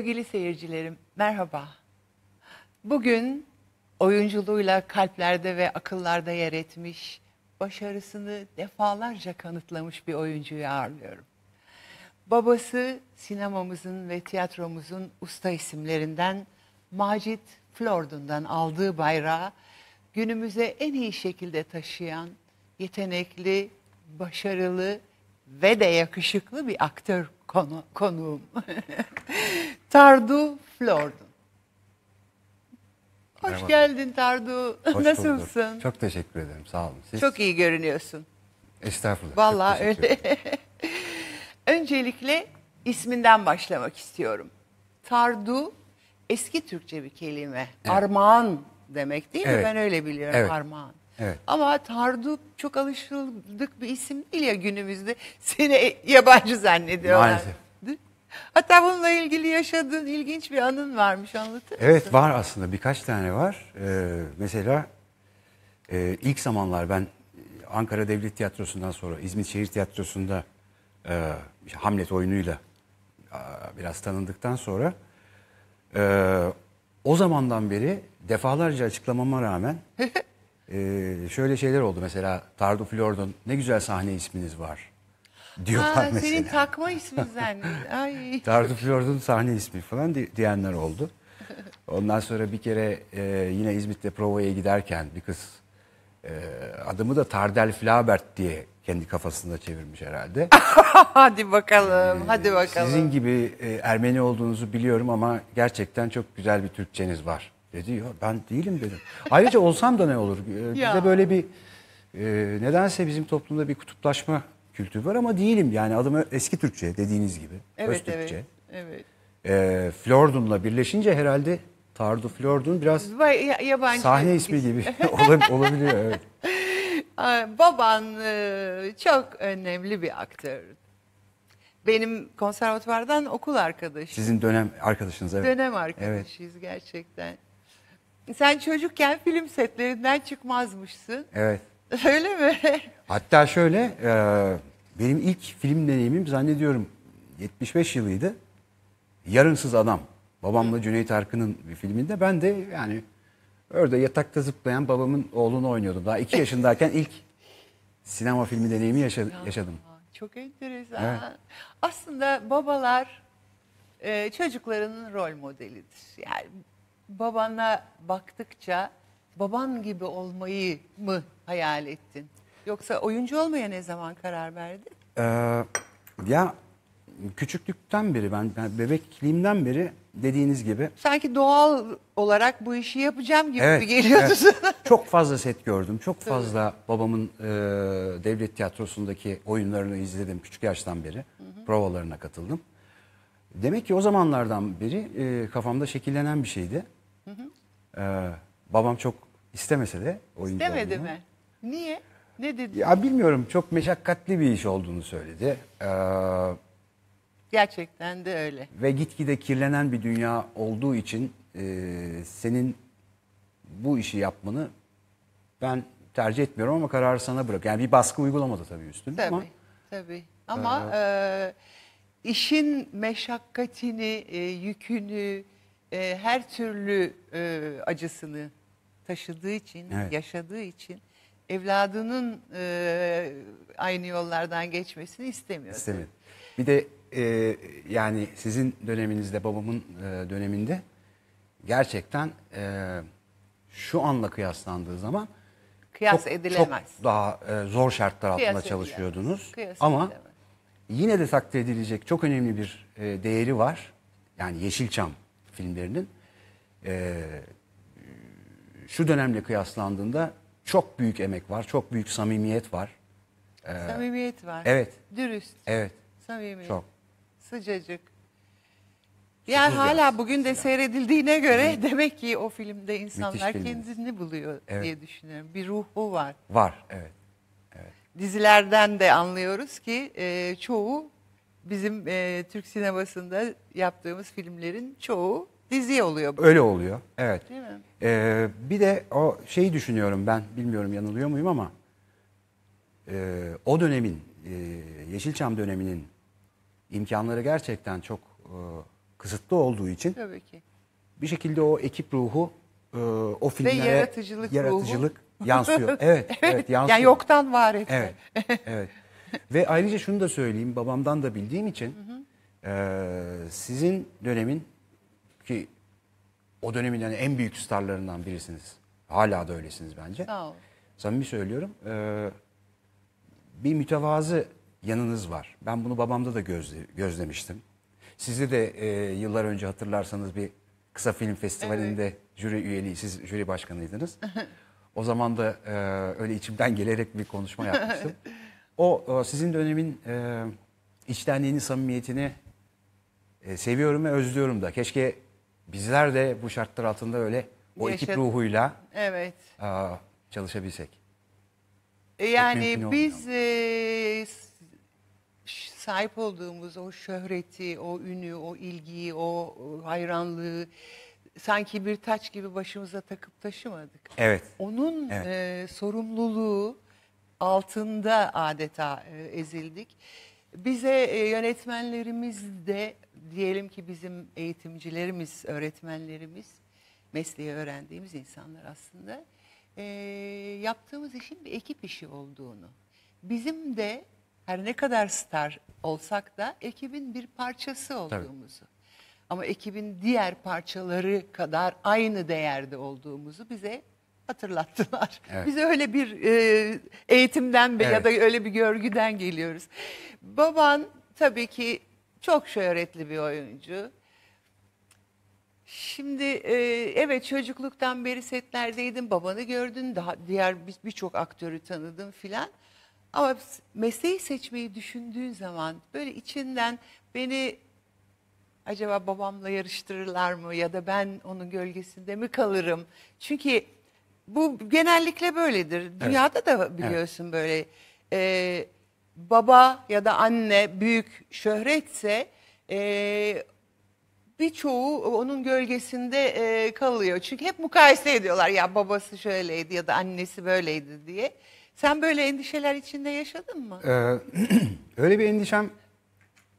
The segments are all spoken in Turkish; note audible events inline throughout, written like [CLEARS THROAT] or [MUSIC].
Sevgili seyircilerim, merhaba. Bugün oyunculuğuyla kalplerde ve akıllarda yer etmiş, başarısını defalarca kanıtlamış bir oyuncuyu ağırlıyorum. Babası sinemamızın ve tiyatromuzun usta isimlerinden Macit Flordun'dan aldığı bayrağı günümüze en iyi şekilde taşıyan yetenekli, başarılı ve de yakışıklı bir aktör konu, konuğum. [LAUGHS] Tardu Flordun. Hoş Merhaba. geldin Tardu. Hoş Nasılsın? Bulduk. Çok teşekkür ederim. Sağ olun. Siz? Çok iyi görünüyorsun. Estağfurullah. Vallahi öyle. [LAUGHS] Öncelikle isminden başlamak istiyorum. Tardu eski Türkçe bir kelime. Evet. Armağan demek değil mi? Ben öyle biliyorum. Evet. Armağan. Evet. Ama Tardup çok alışıldık bir isim değil ya günümüzde. [LAUGHS] Seni yabancı zannediyorlar. Maalesef. Hatta bununla ilgili yaşadığın ilginç bir anın varmış anlatır mısın? Evet var aslında birkaç tane var. Ee, mesela e, ilk zamanlar ben e, Ankara Devlet Tiyatrosu'ndan sonra İzmir Şehir Tiyatrosu'nda e, Hamlet oyunuyla e, biraz tanındıktan sonra e, o zamandan beri defalarca açıklamama rağmen [LAUGHS] Ee, şöyle şeyler oldu mesela Tardu Flordon ne güzel sahne isminiz var [LAUGHS] diyorlar Aa, mesela. Senin takma ismin zannediyorum. [LAUGHS] Tardu Flordon sahne ismi falan diyenler oldu. Ondan sonra bir kere e, yine İzmit'te provaya giderken bir kız e, adımı da Tardel Flabert diye kendi kafasında çevirmiş herhalde. [LAUGHS] hadi bakalım, ee, hadi bakalım. Sizin gibi e, Ermeni olduğunuzu biliyorum ama gerçekten çok güzel bir Türkçeniz var Dedi ya ben değilim dedim. Ayrıca olsam da ne olur? Ee, bize böyle bir e, nedense bizim toplumda bir kutuplaşma kültürü var ama değilim. Yani adım eski Türkçe dediğiniz gibi. Evet, öz Türkçe. Evet. evet. E, ee, Flordun'la birleşince herhalde Tardu Flordun biraz ba- yabancı sahne ismi gibi [LAUGHS] [LAUGHS] olabiliyor. Evet. Baban e, çok önemli bir aktör benim konservatuvardan okul arkadaşım. Sizin dönem arkadaşınız evet. Dönem arkadaşıyız evet. gerçekten. Sen çocukken film setlerinden çıkmazmışsın. Evet. [LAUGHS] Öyle mi? Hatta şöyle, e, benim ilk film deneyimim zannediyorum 75 yılıydı. Yarınsız Adam. Babamla Cüneyt Arkın'ın bir filminde. Ben de yani orada yatakta zıplayan babamın oğlunu oynuyordum. Daha iki yaşındayken ilk sinema filmi deneyimi yaşadım. yaşadım. Çok enteresan. Evet. Aslında babalar e, çocuklarının rol modelidir. Yani babana baktıkça baban gibi olmayı mı hayal ettin? Yoksa oyuncu olmaya ne zaman karar verdin? Ee, ya küçüklükten beri ben, ben bebekliğimden beri dediğiniz gibi. Sanki doğal olarak bu işi yapacağım gibi evet, geliyordu evet. [LAUGHS] Çok fazla set gördüm. Çok fazla babamın e, devlet tiyatrosundaki oyunlarını izledim küçük yaştan beri. Hı hı. Provalarına katıldım. Demek ki o zamanlardan beri e, kafamda şekillenen bir şeydi. Hı hı. Ee, babam çok istemese de oyuncu İstemedi olduğunu. mi? Niye? Ne dedi? Ya bilmiyorum çok meşakkatli bir iş olduğunu söyledi. Ee, Gerçekten de öyle. ve gitgide kirlenen bir dünya olduğu için e, senin bu işi yapmanı ben tercih etmiyorum ama kararı sana bırak. Yani bir baskı uygulamadı tabii üstüne Tabii, ama tabii. Ee, ama e, işin meşakkatini, e, yükünü, e, her türlü e, acısını taşıdığı için, Evet. yaşadığı için evladının e, aynı yollardan geçmesini istemiyor. İstemedim. Bir de e, yani sizin döneminizde babamın e, döneminde gerçekten e, şu anla kıyaslandığı zaman Kıyas edilemez. çok daha e, zor şartlar altında Kıyas çalışıyordunuz. Kıyas Ama edilemez. yine de takdir edilecek çok önemli bir e, değeri var. Yani Yeşilçam filmlerinin e, şu dönemle kıyaslandığında çok büyük emek var, çok büyük samimiyet var. Ee, samimiyet var. Evet. Dürüst. Evet. Samimi. Çok. Sıcacık. Ya Sıcacık. hala bugün de seyredildiğine göre evet. demek ki o filmde insanlar Müthiş kendini buluyor evet. diye düşünüyorum. Bir ruhu var. Var, evet. evet. Dizilerden de anlıyoruz ki e, çoğu bizim e, Türk sinemasında yaptığımız filmlerin çoğu dizi oluyor. Bu. Öyle oluyor. Evet. Değil mi? Ee, bir de o şeyi düşünüyorum ben. Bilmiyorum yanılıyor muyum ama e, o dönemin e, Yeşilçam döneminin imkanları gerçekten çok e, kısıtlı olduğu için Tabii ki. bir şekilde o ekip ruhu e, o filmlere yaratıcılık, yaratıcılık ruhu. yansıyor. [LAUGHS] Evet, evet, evet yansıyor. Yani yoktan var etti. Evet. evet. [LAUGHS] Ve ayrıca şunu da söyleyeyim babamdan da bildiğim için e, sizin dönemin ki o dönemin yani en büyük starlarından birisiniz. Hala da öylesiniz bence. Sağ ol. Samimi söylüyorum. E, bir mütevazı yanınız var. Ben bunu babamda da gözle, gözlemiştim. Sizi de e, yıllar önce hatırlarsanız bir kısa film festivalinde evet. jüri üyeliği, siz jüri başkanıydınız. [LAUGHS] o zaman da e, öyle içimden gelerek bir konuşma yapmıştım. [LAUGHS] O e, sizin dönemin e, içtenliğini, samimiyetini e, seviyorum ve özlüyorum da. Keşke bizler de bu şartlar altında öyle o Yaşad- ekip ruhuyla Evet. e, çalışabilsek. E, yani biz e, sahip olduğumuz o şöhreti, o ünü, o ilgiyi, o hayranlığı sanki bir taç gibi başımıza takıp taşımadık. Evet. Onun Evet. e, sorumluluğu altında adeta e, ezildik. Bize e, yönetmenlerimiz de diyelim ki bizim eğitimcilerimiz, öğretmenlerimiz, mesleği öğrendiğimiz insanlar aslında e, yaptığımız işin bir ekip işi olduğunu. Bizim de her ne kadar star olsak da ekibin bir parçası olduğumuzu. Tabii. Ama ekibin diğer parçaları kadar aynı değerde olduğumuzu bize hatırlattılar. Evet. Biz öyle bir e, eğitimden evet. ya da öyle bir görgüden geliyoruz. Baban tabii ki çok şöhretli bir oyuncu. Şimdi e, evet çocukluktan beri setlerdeydim. babanı gördün, daha diğer birçok bir aktörü tanıdım filan. Ama mesleği seçmeyi düşündüğün zaman böyle içinden beni acaba babamla yarıştırırlar mı ya da ben onun gölgesinde mi kalırım? Çünkü bu genellikle böyledir. Dünyada da biliyorsun böyle e, baba ya da anne büyük şöhretse e, birçoğu onun gölgesinde e, kalıyor. Çünkü hep mukayese ediyorlar ya babası şöyleydi ya da annesi böyleydi diye. Sen böyle endişeler içinde yaşadın mı? Ee, [CLEARS THROAT] öyle bir endişem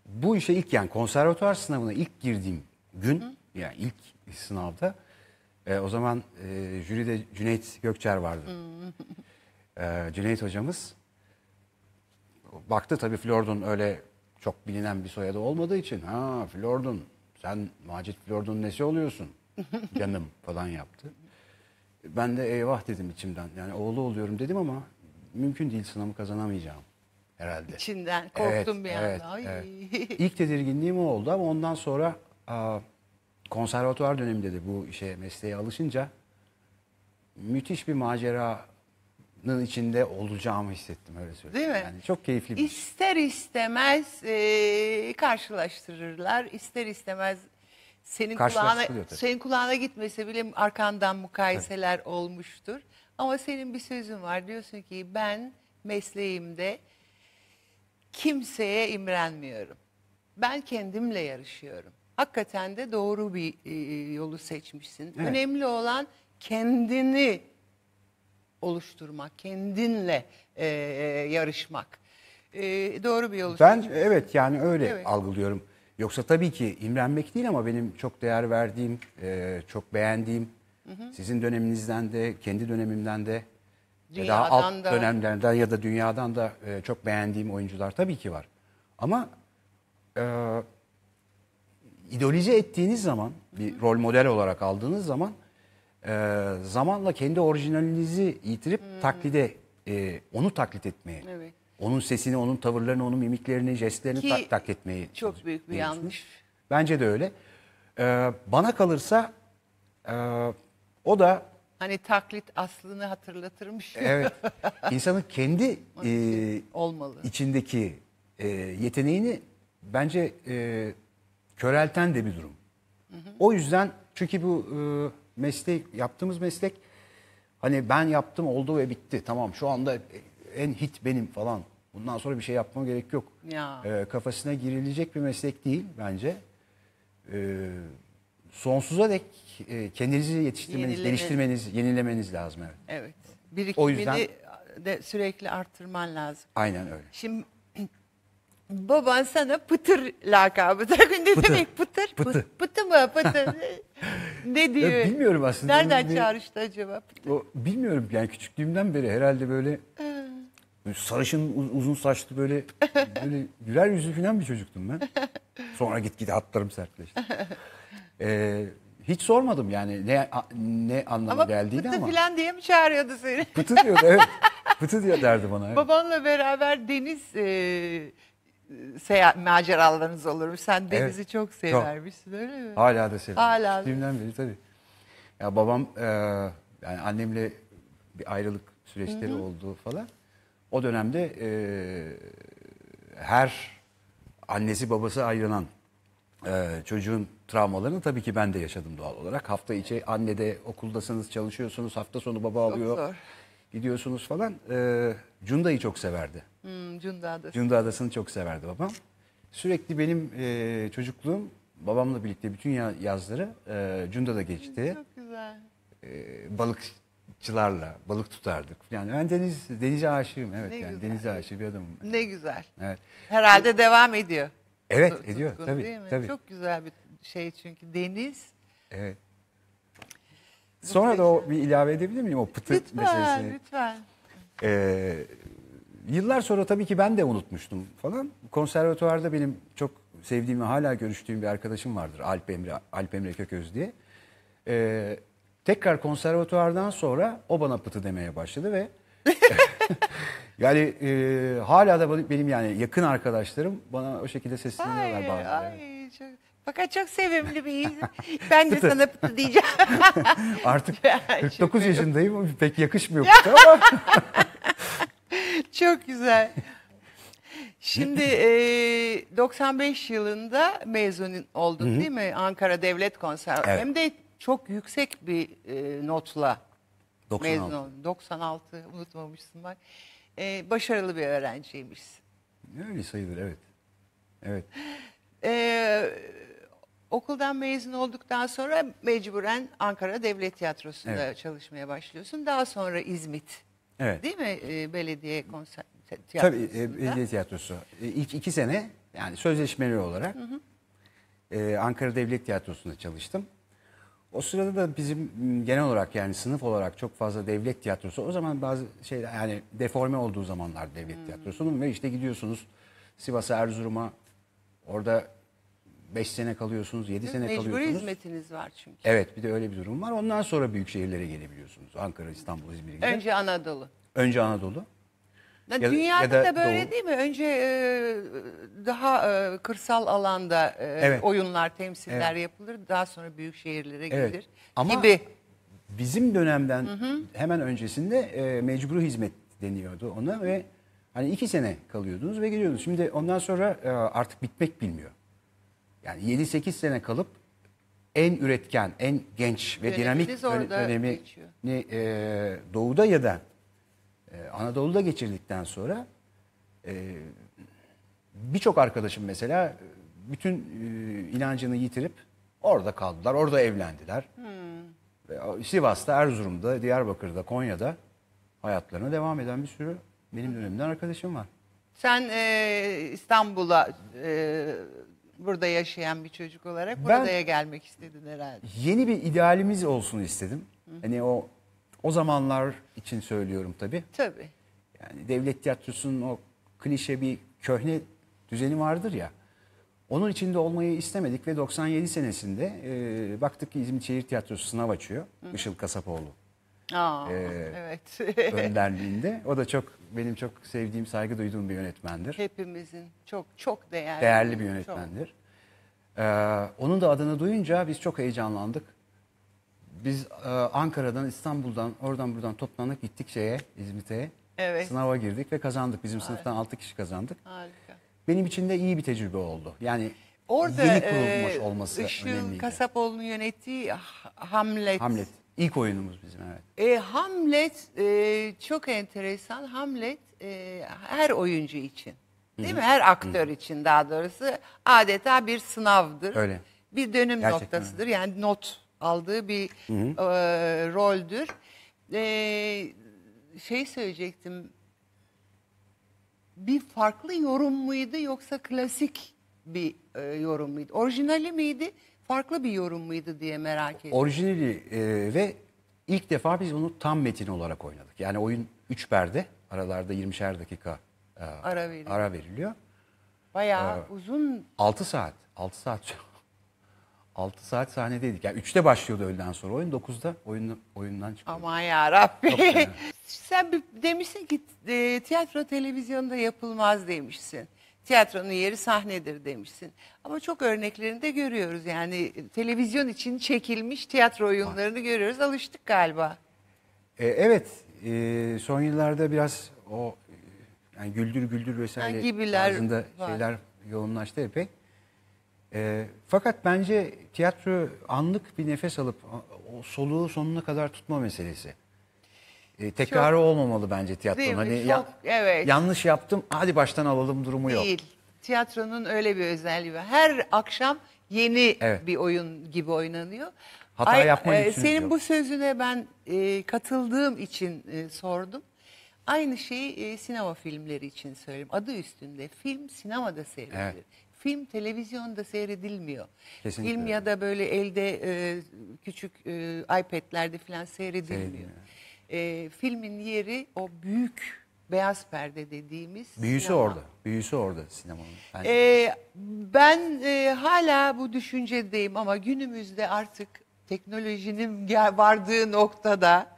bu işe ilk yani konservatuvar sınavına ilk girdiğim gün yani ilk sınavda e, o zaman e, jüride Cüneyt Gökçer vardı. Hmm. e, Cüneyt hocamız baktı tabii Flordun öyle çok bilinen bir soyadı olmadığı için ha Flordun sen Macit Flordun nesi oluyorsun [LAUGHS] canım falan yaptı. Ben de eyvah dedim içimden yani oğlu oluyorum dedim ama mümkün değil sınavı kazanamayacağım herhalde. İçinden korktum evet, bir anda. Evet, evet. İlk tedirginliğim o oldu ama ondan sonra aa, konservatuvar döneminde de bu işe mesleğe alışınca müthiş bir maceranın içinde olacağımı hissettim öyle söyleyeyim. Değil mi? Yani çok keyifli bir İster istemez e, karşılaştırırlar. İster istemez senin kulağına tabii. senin kulağına gitmese bile arkandan mukayeseler evet. olmuştur. Ama senin bir sözün var. Diyorsun ki ben mesleğimde kimseye imrenmiyorum. Ben kendimle yarışıyorum hakikaten de doğru bir e, e, yolu seçmişsin. Evet. Önemli olan kendini oluşturmak, kendinle e, e, yarışmak. E, doğru bir yolu Ben seçmişsin. evet yani öyle Evet. algılıyorum. Yoksa tabii ki imrenmek değil ama benim çok değer verdiğim, e, çok beğendiğim, sizin döneminizden de, kendi dönemimden de, ve daha alt da. dönemlerden ya da dünyadan da e, çok beğendiğim oyuncular tabii ki var. Ama e, idolize ettiğiniz zaman, bir rol model olarak aldığınız zaman e, zamanla kendi orijinalinizi yitirip hmm. taklide, e, onu taklit etmeye, evet. onun sesini, onun tavırlarını, onun mimiklerini, jestlerini Ki, tak, tak etmeyi. Çok büyük bir yanlış. Bence de öyle. E, bana kalırsa e, o da Hani taklit aslını hatırlatırmış. Evet. [LAUGHS] İnsanın kendi e, olmalı. içindeki e, yeteneğini bence e, körelten de bir durum. O yüzden çünkü bu e, meslek yaptığımız meslek hani ben yaptım oldu ve bitti. Tamam şu anda en hit benim falan. Bundan sonra bir şey yapmam gerek yok. Ya. E, kafasına girilecek bir meslek değil bence. E, sonsuza dek e, kendinizi yetiştirmeniz, geliştirmeniz, yenilemeniz lazım. Evet. evet. Birikimini o yüzden, de sürekli arttırman lazım. Aynen öyle. Şimdi Baban sana pıtır lakabı takıyor. Ne Pıtır, demek pıtır? pıtı. Pıtı mı? Pıtı. [LAUGHS] ne diyor? Ya bilmiyorum aslında. Nereden Bir- çağrıştı acaba? Pıtır. O, bilmiyorum yani küçüklüğümden beri herhalde böyle ee. sarışın uzun saçlı böyle böyle güler yüzlü falan bir çocuktum ben. [LAUGHS] Sonra gitgide hatlarım sertleşti. Ee, hiç sormadım yani ne a- ne anlama Ama pıtı falan diye mi çağırıyordu seni? Pıtı diyordu evet. [LAUGHS] Pıtı diyor derdi bana. Babanla beraber deniz e, seyahat maceralarınız olur. Sen denizi evet, çok severmişsin çok. öyle mi? Hala da severim. Hala. Küçüklüğümden beri tabii. Ya babam e, yani annemle bir ayrılık süreçleri Hı-hı. oldu falan. O dönemde e, her annesi babası ayrılan e, çocuğun travmalarını tabii ki ben de yaşadım doğal olarak. Hafta içi anne de okuldasınız, çalışıyorsunuz. Hafta sonu baba alıyor. Gidiyorsunuz falan. E, Cunda'yı çok severdi Hmm, Cunda Adası. Cunda Adası'nı çok severdi babam. Sürekli benim e, çocukluğum babamla birlikte bütün yazları e, Cunda'da geçti. Çok güzel. E, balıkçılarla balık tutardık. Yani ben deniz denize aşığım evet Ne yani güzel. denize aşık bir adamım. Ne güzel. Evet. Herhalde devam ediyor. Evet Tut- ediyor tabii değil mi? tabii. Çok güzel bir şey çünkü deniz. Evet. Sonra da o bir ilave edebilir miyim o pıtı Lütfen, lütfen. Ee, yıllar sonra tabii ki ben de unutmuştum falan. Konservatuvarda benim çok sevdiğim ve hala görüştüğüm bir arkadaşım vardır. Alp Emre, Alp Emre Kököz diye. Ee, tekrar konservatuvardan sonra o bana pıtı demeye başladı ve [LAUGHS] yani e, hala da benim yani yakın arkadaşlarım bana o şekilde sesleniyorlar bazen. Ay, çok... Fakat çok sevimli bir Ben de sana pıtı diyeceğim. [LAUGHS] Artık 49 [LAUGHS] yaşındayım pek yakışmıyor pıtı ama. [LAUGHS] Çok güzel. Şimdi [LAUGHS] e, 95 yılında mezun oldun değil mi? Ankara Devlet Konservatuvarı. Evet. Hem de çok yüksek bir e, notla 96. mezun oldun. 96 unutmamışsın bak. E, başarılı bir öğrenciymişsin. Öyle sayılır evet. Evet. E, okuldan mezun olduktan sonra mecburen Ankara Devlet Tiyatrosu'nda Evet. çalışmaya başlıyorsun. Daha sonra İzmit Evet. Değil mi ee, belediye konser tiyatrosu? Tabii e, belediye tiyatrosu. E, iki sene yani sözleşmeli olarak e, Ankara Devlet Tiyatrosu'nda çalıştım. O sırada da bizim genel olarak yani sınıf olarak çok fazla devlet tiyatrosu. O zaman bazı şeyler yani deforme olduğu zamanlar devlet tiyatrosunun ve işte gidiyorsunuz Sivas'a, Erzurum'a orada 5 sene kalıyorsunuz, 7 sene Mecburi kalıyorsunuz. Mecburi hizmetiniz var çünkü. Evet bir de öyle bir durum var. Ondan sonra büyük şehirlere gelebiliyorsunuz. Ankara, İstanbul, İzmir gibi. Önce Anadolu. Önce Anadolu. Ya, ya dünyada ya da, da böyle doğu. değil mi? Önce e, daha e, kırsal alanda e, evet. oyunlar, temsiller evet. yapılır. Daha sonra büyük şehirlere evet. gidilir Ama gibi. Bizim dönemden hı hı. hemen öncesinde e, mecburi hizmet deniyordu ona ve hani iki sene kalıyordunuz ve geliyordunuz. Şimdi ondan sonra e, artık bitmek bilmiyor. Yani 7-8 sene kalıp en üretken, en genç ve Dönemimiz dinamik dön- dönemini e, doğuda ya da e, Anadolu'da geçirdikten sonra e, birçok arkadaşım mesela bütün e, inancını yitirip orada kaldılar, orada evlendiler. Hmm. Ve, Sivas'ta, Erzurum'da, Diyarbakır'da, Konya'da hayatlarına devam eden bir sürü benim dönemimden arkadaşım var. Sen e, İstanbul'a e, burada yaşayan bir çocuk olarak buraya gelmek istedin herhalde. Yeni bir idealimiz olsun istedim. Hı. Hani o o zamanlar için söylüyorum tabii. Tabii. Yani devlet tiyatrosunun o klişe bir köhne düzeni vardır ya. Onun içinde olmayı istemedik ve 97 senesinde e, baktık ki İzmir Şehir Tiyatrosu sınav açıyor. Hı. Işıl Kasapoğlu. Aa, ee, evet. önderliğinde. O da çok benim çok sevdiğim, saygı duyduğum bir yönetmendir. Hepimizin çok çok değerli. Değerli bir yönetmendir. Ee, onun da adını duyunca biz çok heyecanlandık. Biz e, Ankara'dan, İstanbul'dan, oradan buradan toplanıp gittik şeye, İzmit'e. Evet. Sınava girdik ve kazandık. Bizim Harika. sınıftan 6 kişi kazandık. Harika. Benim için de iyi bir tecrübe oldu. Yani Orada yeni kurulmuş e, olması Işıl önemliydi. Kasapoğlu'nun yönettiği Hamlet. Hamlet İlk oyunumuz bizim evet. E, Hamlet e, çok enteresan. Hamlet e, her oyuncu için değil Hı -hı. mi? Her aktör Hı -hı. için daha doğrusu adeta bir sınavdır. Öyle. Bir dönüm Gerçekten noktasıdır. Öyle. Yani not aldığı bir E, roldür. E, şey söyleyecektim. Bir farklı yorum muydu yoksa klasik bir e, yorum muydu? Orijinali miydi? farklı bir yorum muydu diye merak ediyorum. Orijinali e, ve ilk defa biz bunu tam metin olarak oynadık. Yani oyun 3 perde aralarda 20'şer dakika e, ara, veriliyor. ara veriliyor. Bayağı e, uzun. 6 saat. 6 saat 6 [LAUGHS] saat sahnedeydik. Yani 3'te başlıyordu öğleden sonra oyun. 9'da oyun, oyundan çıkıyor. Aman ya Rabbi. [LAUGHS] Sen bir, demişsin ki e, tiyatro televizyonda yapılmaz demişsin tiyatronun yeri sahnedir demişsin. Ama çok örneklerini de görüyoruz. Yani e, televizyon için çekilmiş tiyatro oyunlarını görüyoruz. Alıştık galiba. E, evet. E, son yıllarda biraz o e, yani güldür güldür vesaire yani gibiler tarzında var. şeyler yoğunlaştı epey. E, fakat bence tiyatro anlık bir nefes alıp o, soluğu sonuna kadar tutma meselesi e, tekrarı Çok- olmamalı bence Değil tiyatronun. mi? Hani ya- evet. yanlış yaptım hadi baştan alalım durumu yok. Değil. Tiyatronun öyle bir özelliği var. Her akşam yeni Evet. bir oyun gibi oynanıyor. Hata yapma e, lüksünüz Senin yok. bu sözüne ben e, katıldığım için e, sordum. Aynı şeyi e, sinema filmleri için söyleyeyim. Adı üstünde film sinemada seyredilir. Evet. Film televizyonda seyredilmiyor. Kesinlikle Film ya da böyle elde e, küçük e, iPad'lerde falan seyredilmiyor. Seyredilmiyor. E, filmin yeri o büyük beyaz perde dediğimiz Büyüsü sinema. orada. Büyüsü orada sinemanın. Ben, E, ben e, hala bu düşüncedeyim ama günümüzde artık teknolojinin gel- vardığı noktada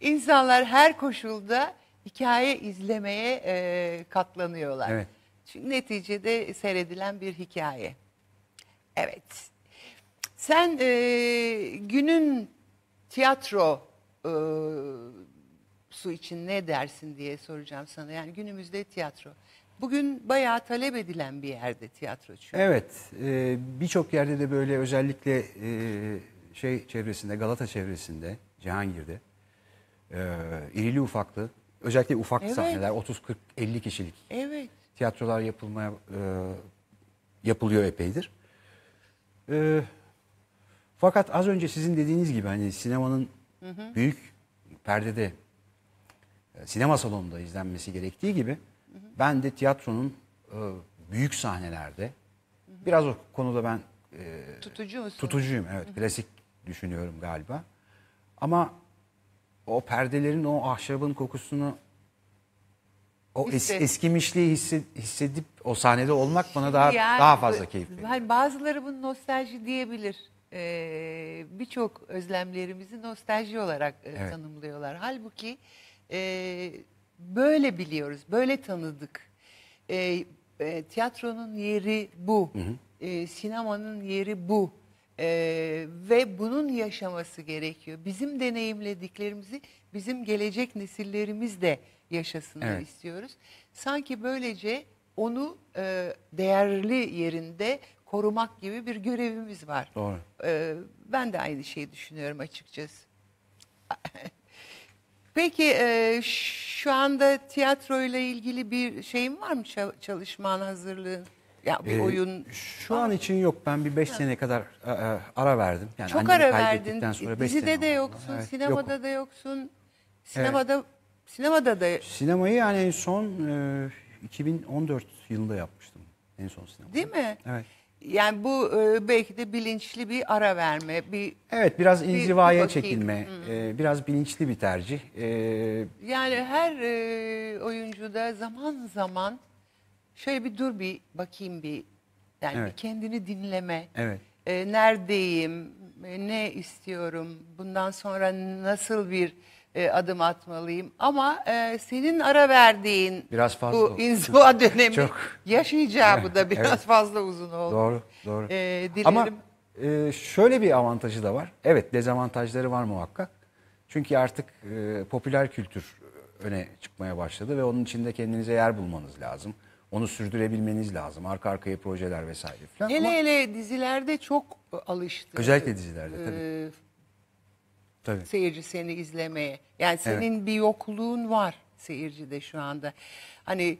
insanlar her koşulda hikaye izlemeye e, katlanıyorlar. Evet. Çünkü neticede seyredilen bir hikaye. Evet. Sen e, günün tiyatro e, su için ne dersin diye soracağım sana. Yani günümüzde tiyatro. Bugün bayağı talep edilen bir yerde tiyatro çünkü. Evet. E, Birçok yerde de böyle özellikle e, şey çevresinde, Galata çevresinde, Cihangir'de e, irili ufaklı, özellikle ufak evet. sahneler 30-40-50 kişilik evet. tiyatrolar yapılmaya e, yapılıyor epeydir. E, fakat az önce sizin dediğiniz gibi hani sinemanın Hı Büyük perdede e, sinema salonunda izlenmesi gerektiği gibi hı hı. ben de tiyatronun e, büyük sahnelerde hı hı. biraz o konuda ben e, tutucu musun? tutucuyum evet hı hı. klasik düşünüyorum galiba. Ama o perdelerin o ahşabın kokusunu o es, eskimişliği hissedip o sahnede olmak bana daha yani, daha fazla keyif veriyor. Yani bazıları bunu nostalji diyebilir e, birçok özlemlerimizi nostalji olarak e, Evet. tanımlıyorlar. Halbuki e, böyle biliyoruz, böyle tanıdık. E, e, titronun yeri bu, E, sinemanın yeri bu E, ve bunun yaşaması gerekiyor. Bizim deneyimlediklerimizi bizim gelecek nesillerimiz de yaşasın Evet. istiyoruz. Sanki böylece onu e, değerli yerinde korumak gibi bir görevimiz var. Doğru. Ee, ben de aynı şeyi düşünüyorum açıkçası. [LAUGHS] Peki e, şu anda tiyatro ile ilgili bir şeyin var mı çalışman hazırlığın? Ya bir ee, oyun şu an için yok. Ben bir beş sene kadar a, e, e, ara verdim. Yani Çok ara verdin. Sonra Dizide de yoksun, evet, sinemada yok. da yoksun. Sinemada evet. sinemada da Sinemayı yani en son e, 2014 yılında yapmıştım. En son sinema. Değil mi? Evet. Yani bu e, belki de bilinçli bir ara verme. Bir, Evet biraz inzivaya bakayım. çekilme, hmm. e, biraz bilinçli bir tercih. E, yani her e, oyuncuda zaman zaman şöyle bir dur bir bakayım bir. Yani Evet. bir kendini dinleme. evet. E, neredeyim, e, ne istiyorum, bundan sonra nasıl bir e, adım atmalıyım. Ama e, senin ara verdiğin biraz fazla bu inziva [LAUGHS] dönemi Çok. yaş icabı da biraz evet. fazla uzun oldu. Doğru, doğru. E, dilerim. Ama e, şöyle bir avantajı da var. Evet dezavantajları var muhakkak. Çünkü artık e, popüler kültür öne çıkmaya başladı ve onun içinde kendinize yer bulmanız lazım. Onu sürdürebilmeniz lazım. Arka arkaya projeler vesaire falan. Hele Ama, hele dizilerde çok e, alıştı. Özellikle dizilerde tabii. E, Tabii. seyirci seni izlemeye. Yani senin evet. bir yokluğun var seyircide şu anda. Hani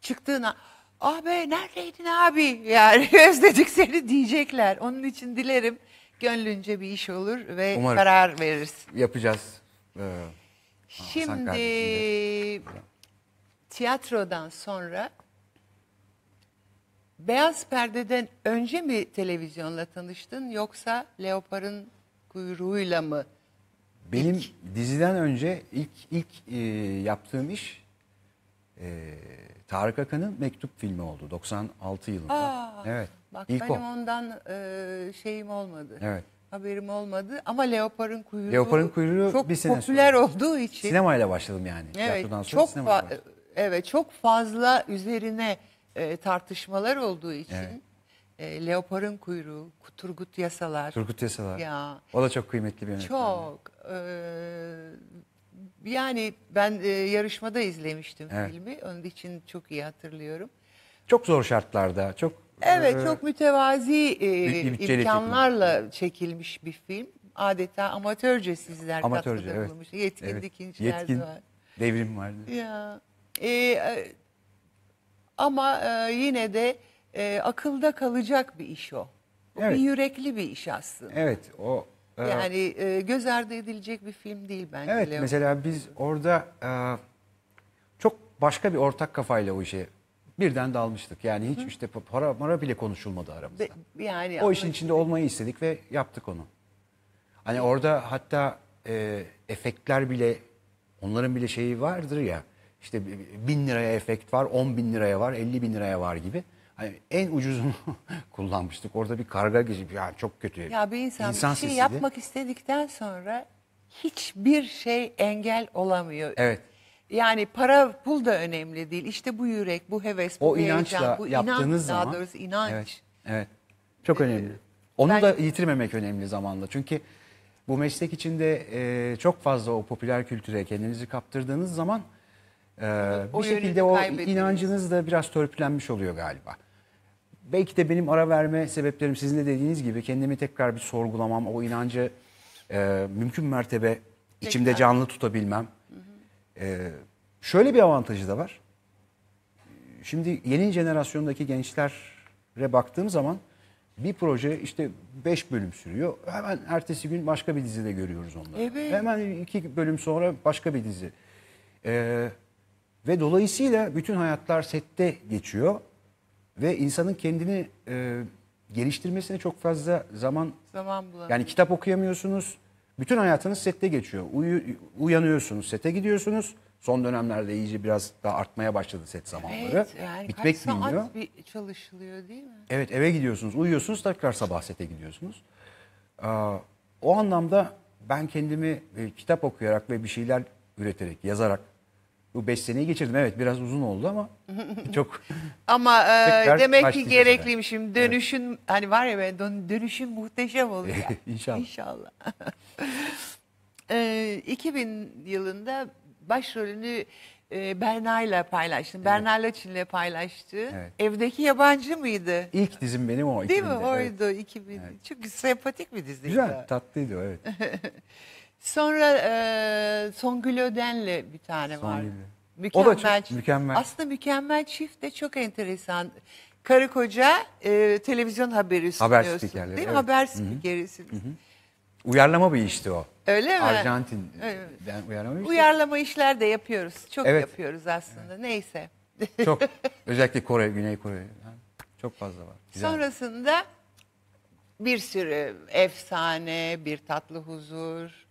çıktığına ah be neredeydin abi yani [LAUGHS] özledik seni diyecekler. Onun için dilerim gönlünce bir iş olur ve Umarım karar veririz. Yapacağız. Ee, Şimdi tiyatrodan sonra Beyaz Perde'den önce mi televizyonla tanıştın yoksa Leopar'ın kuyruğuyla mı? Benim diziden önce ilk ilk e, yaptığım iş e, Tarık Akan'ın mektup filmi oldu 96 yılında. Aa, evet. Bak ilk benim o. ondan e, şeyim olmadı. Evet. Haberim olmadı ama Leopar'ın kuyruğu, Leopar'ın kuyruğu çok bir sene popüler sonra. olduğu için. Sinemayla başladım yani. Evet, çok sinemayla Evet çok fazla üzerine e, tartışmalar olduğu için. Evet e, Leopar'ın kuyruğu, Turgut Yasalar. Turgut Yasalar. Ya, O da çok kıymetli bir yönetmen. çok. e, yani ben e, yarışmada izlemiştim Evet. filmi. Onun için çok iyi hatırlıyorum. Çok zor şartlarda, çok Evet, e, çok mütevazi e, imkanlarla çekilmiş bir film. Adeta amatörce sizler Amatörce, katkıda evet. bulunmuş. Yetkin evet, dikinciler yetkin var. devrim vardı. Ya, e, e ama e, yine de e, akılda kalacak bir iş o. Evet. Bir yürekli bir iş aslında. Evet o. E, yani e, göz ardı edilecek bir film değil bence. Evet Leo. mesela biz orada e, çok başka bir ortak kafayla o işe birden dalmıştık. Yani hiç Hı. işte para para bile konuşulmadı aramızda. Be, yani o işin içinde olmayı istedik ve yaptık onu. Hani orada hatta e, efektler bile onların bile şeyi vardır ya. İşte bin liraya efekt var, on bin liraya var, elli bin liraya var gibi. Hani en ucuzunu [LAUGHS] kullanmıştık. Orada bir karga geçip ya çok kötü. Ya bir insan, insan bir şey sesiydi. yapmak istedikten sonra hiçbir şey engel olamıyor. Evet. Yani para pul da önemli değil. İşte bu yürek, bu heves, bu o inançla bu yaptığınız inanç, zaman, daha doğrusu inanç. Evet, evet. Çok önemli. Ee, onu ben, da yitirmemek önemli zamanla. Çünkü bu meslek içinde e, çok fazla o popüler kültüre kendinizi kaptırdığınız zaman e, bir şekilde o inancınız da biraz törpülenmiş oluyor galiba belki de benim ara verme sebeplerim sizin de dediğiniz gibi kendimi tekrar bir sorgulamam, o inancı e, mümkün mertebe tekrar. içimde canlı tutabilmem. E, şöyle bir avantajı da var. Şimdi yeni jenerasyondaki gençlere baktığım zaman bir proje işte 5 bölüm sürüyor. Hemen ertesi gün başka bir dizide görüyoruz onları. Evet. Hemen iki bölüm sonra başka bir dizi. Ee, ve dolayısıyla bütün hayatlar sette geçiyor. Ve insanın kendini e, geliştirmesine çok fazla zaman... Zaman bulamıyor. Yani kitap okuyamıyorsunuz. Bütün hayatınız sette geçiyor. Uyu, uyanıyorsunuz, sete gidiyorsunuz. Son dönemlerde iyice biraz daha artmaya başladı set zamanları. Evet, yani Bitmek kaç bilmiyor. bir çalışılıyor değil mi? Evet eve gidiyorsunuz, uyuyorsunuz tekrar sabah sete gidiyorsunuz. o anlamda ben kendimi e, kitap okuyarak ve bir şeyler üreterek, yazarak bu 5 seneyi geçirdim. Evet biraz uzun oldu ama [LAUGHS] çok Ama e, demek ki başlayacağız gerekliymişim. Dönüşün hani var ya böyle dön- dönüşün muhteşem oluyor. [LAUGHS] İnşallah. İnşallah. [LAUGHS] E, 2000 yılında başrolünü e, Berna ile paylaştın. Berna Laçin ile paylaştı. Evet. Evdeki yabancı mıydı? İlk dizim benim o. Değil mi? 2000'de. Evet. Oydu 2000. Çünkü sempatik bir diziydi. Güzel tatlıydı o, evet. Sonra e, Songül Öden'le bir tane var. Mükemmel. O da çok mükemmel. Aslında mükemmel çift de çok enteresan. Karı koca e, televizyon haberi Haber sunuyorsun. değil spikerleri, mi? evet. Haber spikerisiniz. Uyarlama bir işti o. Öyle mi? Arjantin'den uyarlama bir Uyarlama işler de yapıyoruz. Çok Evet. yapıyoruz aslında. Neyse. Çok. [LAUGHS] Özellikle Kore, Güney Kore. Çok fazla var. Güzel. Sonrasında bir sürü efsane, bir tatlı huzur,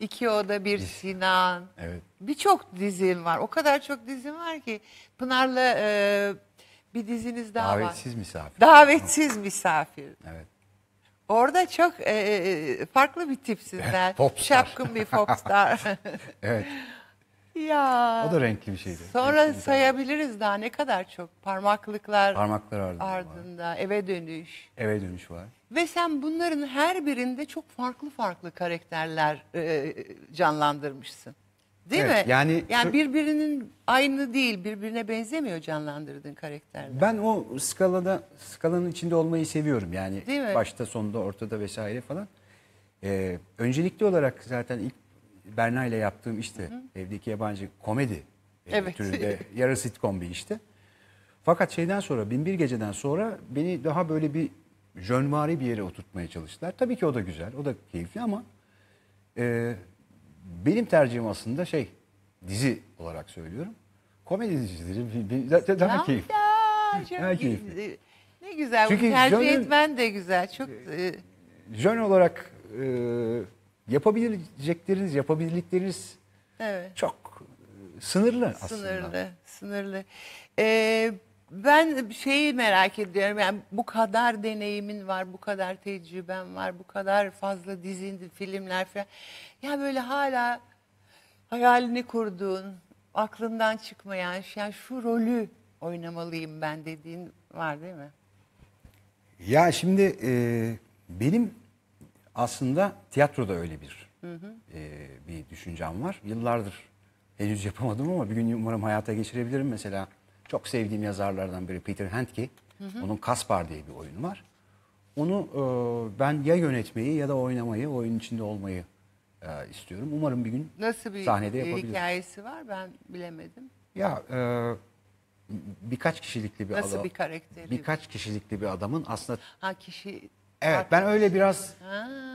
İki Oda Bir Sinan. Evet. Birçok dizim var. O kadar çok dizim var ki. Pınar'la e, bir diziniz daha Davetsiz var. misafir. Davetsiz misafir. Evet. Orada çok e, e, e farklı bir tipsizler. [LAUGHS] Popstar. Şapkın bir popstar. [LAUGHS] evet. Ya. O da renkli bir şeydi. Sonra renkli sayabiliriz daha ne kadar çok. Parmaklıklar, Parmaklar ardında, ardında var. eve dönüş. Eve dönüş var. Ve sen bunların her birinde çok farklı farklı karakterler e, canlandırmışsın. Değil Evet, mi? yani- yani birbirinin aynı değil, birbirine benzemiyor canlandırdığın karakterler. Ben o skalada skalanın içinde olmayı seviyorum. Yani Değil mi? başta sonda ortada vesaire falan. Ee, öncelikli olarak zaten ilk Berna ile yaptığım işte Hı. evdeki yabancı komedi e, evet. türünde [LAUGHS] yarı sitcom bir işti. Fakat şeyden sonra binbir geceden sonra beni daha böyle bir jönvari bir yere oturtmaya çalıştılar. Tabii ki o da güzel, o da keyifli ama e, benim tercihim aslında şey dizi olarak söylüyorum. Komedi dizileri daha, keyifli. daha keyifli. E, ne güzel. Çünkü tercih jön, etmen de güzel. Çok e, jön olarak e, yapabilecekleriniz, yapabildikleriniz evet. çok e, sınırlı aslında. Sınırlı, sınırlı. Ee, ben şeyi merak ediyorum yani bu kadar deneyimin var, bu kadar tecrüben var, bu kadar fazla dizindi filmler falan. Ya böyle hala hayalini kurduğun, aklından çıkmayan, yani şu rolü oynamalıyım ben dediğin var değil mi? Ya şimdi e, benim aslında tiyatroda öyle bir hı hı. E, bir düşüncem var. Yıllardır henüz yapamadım ama bir gün umarım hayata geçirebilirim. Mesela çok sevdiğim yazarlardan biri Peter Handke. Onun Kaspar diye bir oyunu var. Onu e, ben ya yönetmeyi ya da oynamayı, oyun içinde olmayı e, istiyorum. Umarım bir gün Nasıl bir, sahnede yapabilirim. Nasıl bir hikayesi var ben bilemedim. Ya e, birkaç kişilikli bir Nasıl adam. bir karakteri? Birkaç kişilikli bir adamın aslında... Ha kişi Evet ben öyle biraz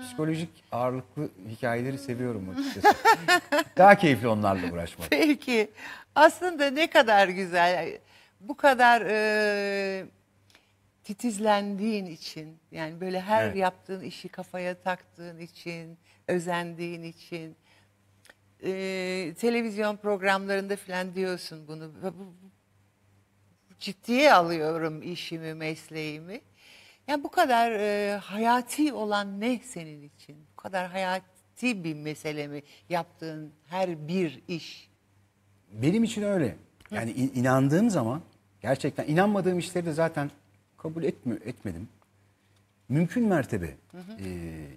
psikolojik ağırlıklı hikayeleri seviyorum açıkçası. [LAUGHS] Daha keyifli onlarla uğraşmak. Peki. Aslında ne kadar güzel. Bu kadar e, titizlendiğin için yani böyle her Evet. yaptığın işi kafaya taktığın için, özendiğin için e, televizyon programlarında falan diyorsun bunu. Ciddiye alıyorum işimi, mesleğimi. Yani bu kadar e, hayati olan ne senin için? Bu kadar hayati bir mesele mi yaptığın her bir iş? Benim için öyle. Yani in- inandığım zaman gerçekten inanmadığım işleri de zaten kabul etmi etmedim. Mümkün mertebe E,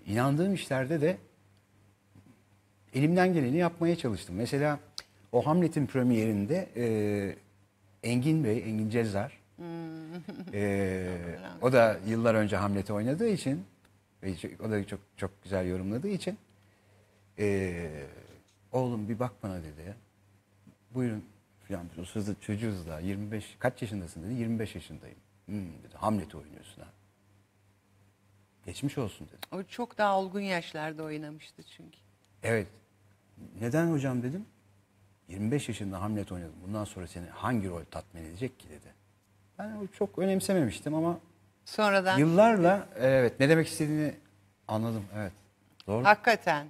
inandığım işlerde de elimden geleni yapmaya çalıştım. Mesela o Hamlet'in premierinde e, Engin Bey, Engin Cezzar ee, o da yıllar önce Hamlet'i oynadığı için ve o da çok çok güzel yorumladığı için ee, oğlum bir bak bana dedi. Buyurun filan o çocuğuz da 25 kaç yaşındasın dedi 25 yaşındayım. Hmm, dedi Hamlet'i oynuyorsun ha. Geçmiş olsun dedi. O çok daha olgun yaşlarda oynamıştı çünkü. Evet. Neden hocam dedim. 25 yaşında Hamlet oynadım. Bundan sonra seni hangi rol tatmin edecek ki dedi. Ben çok önemsememiştim ama sonradan yıllarla evet ne demek istediğini anladım. Evet. Doğru. Hakikaten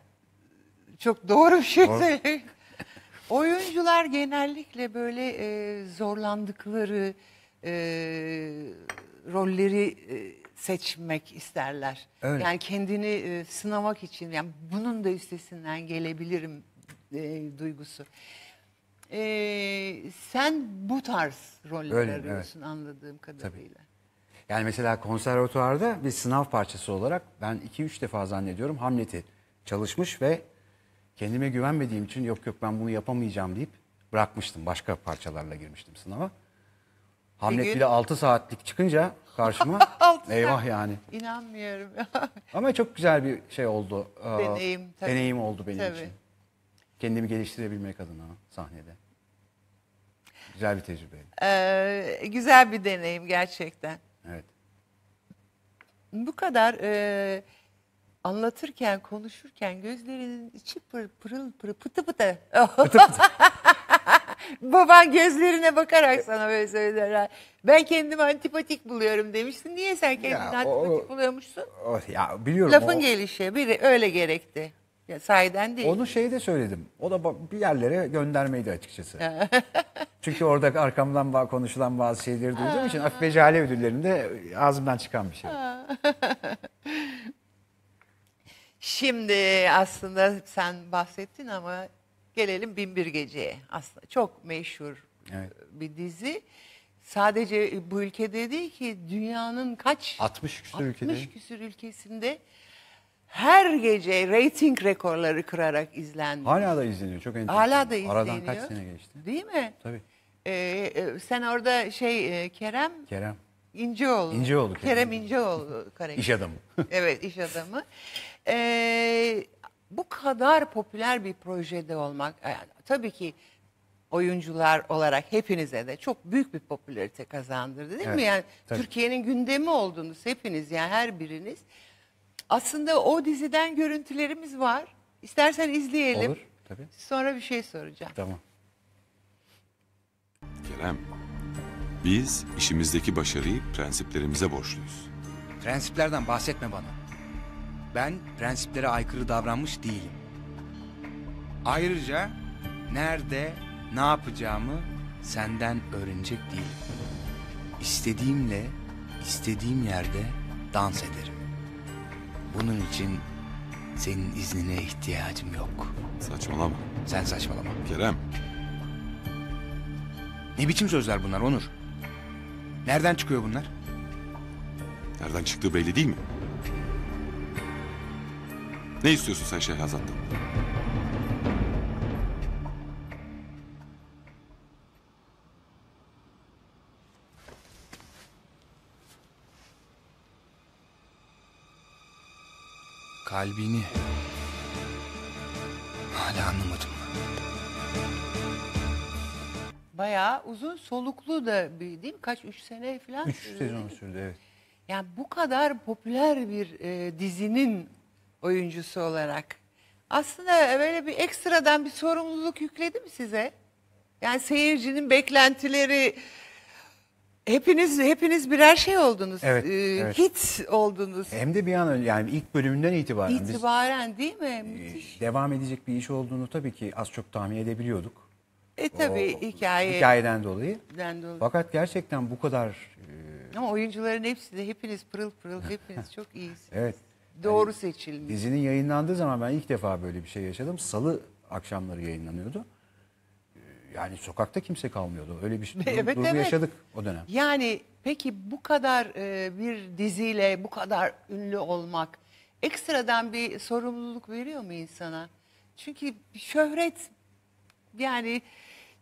çok doğru bir şey söylüyorsun. Oyuncular genellikle böyle e, zorlandıkları e, rolleri e, seçmek isterler. Öyle. Yani kendini e, sınamak için yani bunun da üstesinden gelebilirim e, duygusu. Ee, sen bu tarz roller Öyle, arıyorsun evet. anladığım kadarıyla. Tabii. Yani mesela konservatuvarda bir sınav parçası olarak ben 2-3 defa zannediyorum Hamlet'i çalışmış ve kendime güvenmediğim için yok yok ben bunu yapamayacağım deyip bırakmıştım. Başka parçalarla girmiştim sınava. Hamlet bile 6 saatlik çıkınca karşıma [LAUGHS] eyvah yani. İnanmıyorum. Ama çok güzel bir şey oldu. [LAUGHS] Deneyim. Tabii. Deneyim oldu benim tabii. için. Kendimi geliştirebilmek adına sahnede. Güzel bir tecrübe. Ee, güzel bir deneyim gerçekten. Evet. Bu kadar e, anlatırken, konuşurken gözlerinin içi pır, pırıl pırıl pıtı pıtı. [LAUGHS] pıtı pıtı. Baban gözlerine bakarak sana böyle söyler. Ben kendimi antipatik buluyorum demişsin. Niye sen kendini ya, antipatik o, buluyormuşsun? O, ya biliyorum. Lafın o, gelişi. Biri öyle gerekti. Ya sahiden değil. Onu şey de söyledim. O da bir yerlere göndermeydi açıkçası. [LAUGHS] Çünkü orada arkamdan konuşulan bazı şeyleri duyduğum için Afif Becali ödüllerinde ağzımdan çıkan bir şey. [LAUGHS] Şimdi aslında sen bahsettin ama gelelim Binbir Gece'ye. Aslında çok meşhur evet. E, bir dizi. Sadece bu ülkede değil ki dünyanın kaç 60 küsür 60 ülkede. küsür ülkesinde her gece reyting rekorları kırarak izlendi. Hala da izleniyor. Çok enteresan. Hala da izleniyor. Aradan kaç sene geçti. Değil mi? Tabii. Ee, e, sen orada şey e, Kerem Kerem İnceoğlu. İnceoğlu. Kerem, Kerem İnceoğlu karakteri. [LAUGHS] iş adamı. [LAUGHS] evet iş adamı. Ee, bu kadar popüler bir projede olmak yani, e, tabii ki oyuncular olarak hepinize de çok büyük bir popülarite kazandırdı değil evet, mi? Yani Türkiye'nin gündemi oldunuz hepiniz yani her biriniz. Aslında o diziden görüntülerimiz var. İstersen izleyelim. Olur tabii. Sonra bir şey soracağım. Tamam. Kerem, biz işimizdeki başarıyı prensiplerimize borçluyuz. Prensiplerden bahsetme bana. Ben prensiplere aykırı davranmış değilim. Ayrıca nerede ne yapacağımı senden öğrenecek değilim. İstediğimle istediğim yerde dans ederim. Bunun için senin iznine ihtiyacım yok. Saçmalama. Sen saçmalama. Kerem. Ne biçim sözler bunlar Onur? Nereden çıkıyor bunlar? Nereden çıktığı belli değil mi? Ne istiyorsun sen Şehrazat'tan? kalbini hala anlamadım. Bayağı uzun soluklu da bir değil mi? Kaç? Üç sene falan. Üç sürdü, sezon sürdü evet. Yani bu kadar popüler bir e, dizinin oyuncusu olarak aslında böyle bir ekstradan bir sorumluluk yükledi mi size? Yani seyircinin beklentileri Hepiniz hepiniz birer şey oldunuz. Evet, Ee, evet. Hit oldunuz. Hem de bir an önce yani ilk bölümünden itibaren, İtibaren değil mi? biz e, devam edecek bir iş olduğunu tabii ki az çok tahmin edebiliyorduk. E tabii O hikaye. Hikayeden dolayı. dolayı. Fakat gerçekten bu kadar e, Ama oyuncuların hepsi de hepiniz pırıl pırıl hepiniz çok iyisiniz. [LAUGHS] evet Doğru seçilmiş. Dizinin yayınlandığı zaman ben ilk defa böyle bir şey yaşadım. Salı akşamları yayınlanıyordu yani sokakta kimse kalmıyordu. Öyle bir şey [LAUGHS] evet, evet. yaşadık o dönem. Yani peki bu kadar e, bir diziyle bu kadar ünlü olmak ekstradan bir sorumluluk veriyor mu insana? Çünkü şöhret yani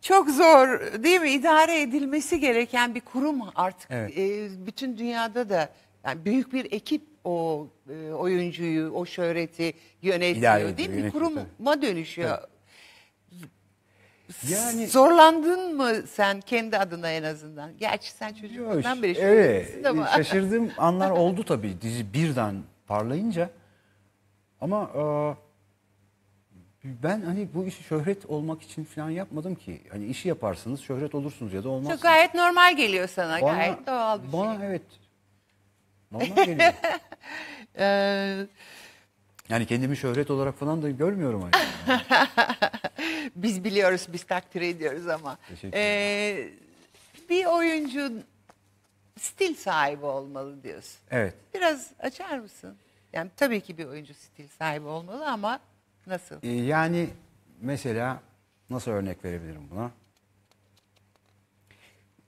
çok zor değil mi? idare edilmesi gereken bir kurum artık. Evet. E, bütün dünyada da yani büyük bir ekip o e, oyuncuyu, o şöhreti yönetiyor İdare değil ediyor, mi? Yönetiyor, Kuruma tabii. dönüşüyor. Evet. Yani zorlandın mı sen kendi adına en azından? Gerçi sen çocukluğundan beri evet, ama. E, şaşırdığım anlar oldu tabii dizi birden parlayınca. Ama e, ben hani bu işi şöhret olmak için falan yapmadım ki. Hani işi yaparsınız şöhret olursunuz ya da olmazsınız. Çok gayet normal geliyor sana bana, gayet doğal bir bana, şey. Bana evet normal geliyor. [LAUGHS] Yani kendimi şöhret olarak falan da görmüyorum. Aslında. [LAUGHS] biz biliyoruz, biz takdir ediyoruz ama. Ee, bir oyuncu stil sahibi olmalı diyorsun. Evet. Biraz açar mısın? Yani tabii ki bir oyuncu stil sahibi olmalı ama nasıl? Ee, yani mesela nasıl örnek verebilirim buna?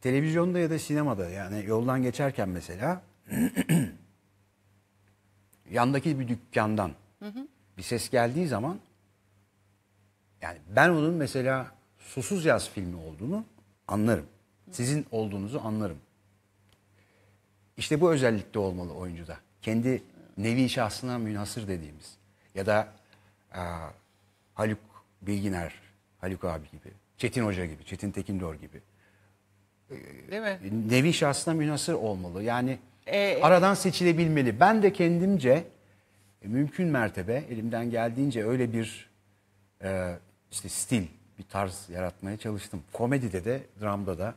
Televizyonda ya da sinemada yani yoldan geçerken mesela [CLEARS THROAT] yandaki bir dükkandan Hı Bir ses geldiği zaman yani ben onun mesela Susuz Yaz filmi olduğunu anlarım. Sizin olduğunuzu anlarım. İşte bu özellikte olmalı oyuncuda. Kendi nevi şahsına münhasır dediğimiz ya da e, Haluk Bilginer, Haluk abi gibi, Çetin Hoca gibi, Çetin Tekindor gibi. E, Değil mi? Nevi şahsına münhasır olmalı. Yani ee, aradan seçilebilmeli. Ben de kendimce e, mümkün mertebe elimden geldiğince öyle bir e, işte stil, bir tarz yaratmaya çalıştım. Komedide de, dramda da.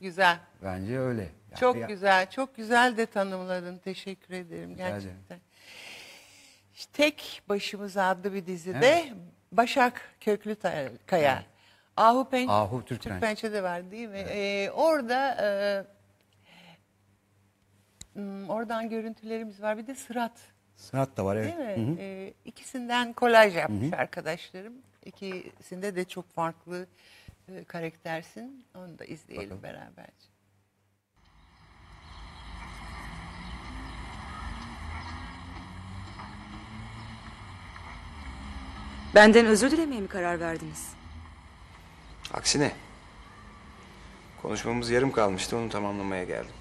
Güzel. Bence öyle. Yani çok ya... güzel, çok güzel de tanımladın. Teşekkür ederim gerçekten. Ederim. Tek Başımız adlı bir dizide evet. Başak Köklü Kaya. Evet. Ahu, Pen Ahu Türk, Türk Pençe de var değil mi? Evet. Ee, orada e, hmm, oradan görüntülerimiz var. Bir de Sırat Sanat da var evet. Değil mi? Hı hı. E, ikisinden kolaj yapmış hı hı. arkadaşlarım. İkisinde de çok farklı e, karaktersin. Onu da izleyelim Bakalım. beraberce. Benden özür dilemeye mi karar verdiniz? Aksine. Konuşmamız yarım kalmıştı onu tamamlamaya geldim.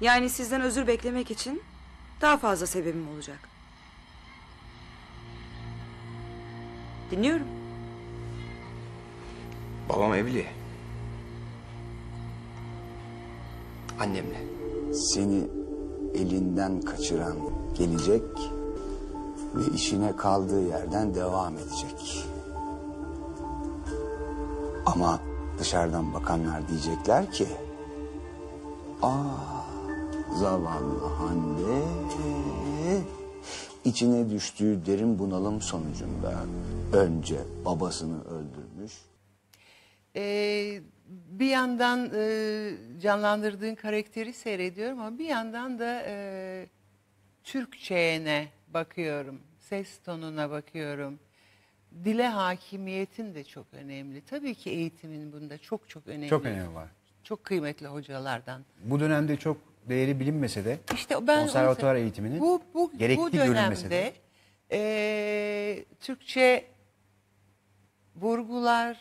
Yani sizden özür beklemek için daha fazla sebebim olacak. Dinliyorum. Babam evli. Annemle. Seni elinden kaçıran gelecek ve işine kaldığı yerden devam edecek. Ama dışarıdan bakanlar diyecekler ki... ...aa Zavallı Hande içine düştüğü derin bunalım sonucunda önce babasını öldürmüş. Ee, bir yandan e, canlandırdığın karakteri seyrediyorum ama bir yandan da e, Türkçe'ne bakıyorum. Ses tonuna bakıyorum. Dile hakimiyetin de çok önemli. Tabii ki eğitimin bunda çok çok önemli. Çok önemli var. Çok kıymetli hocalardan. Bu dönemde çok değeri bilinmese de işte ben konservatuvar eğitiminin bu, bu, gerekli bu dönemde, görülmese de. E, Türkçe vurgular,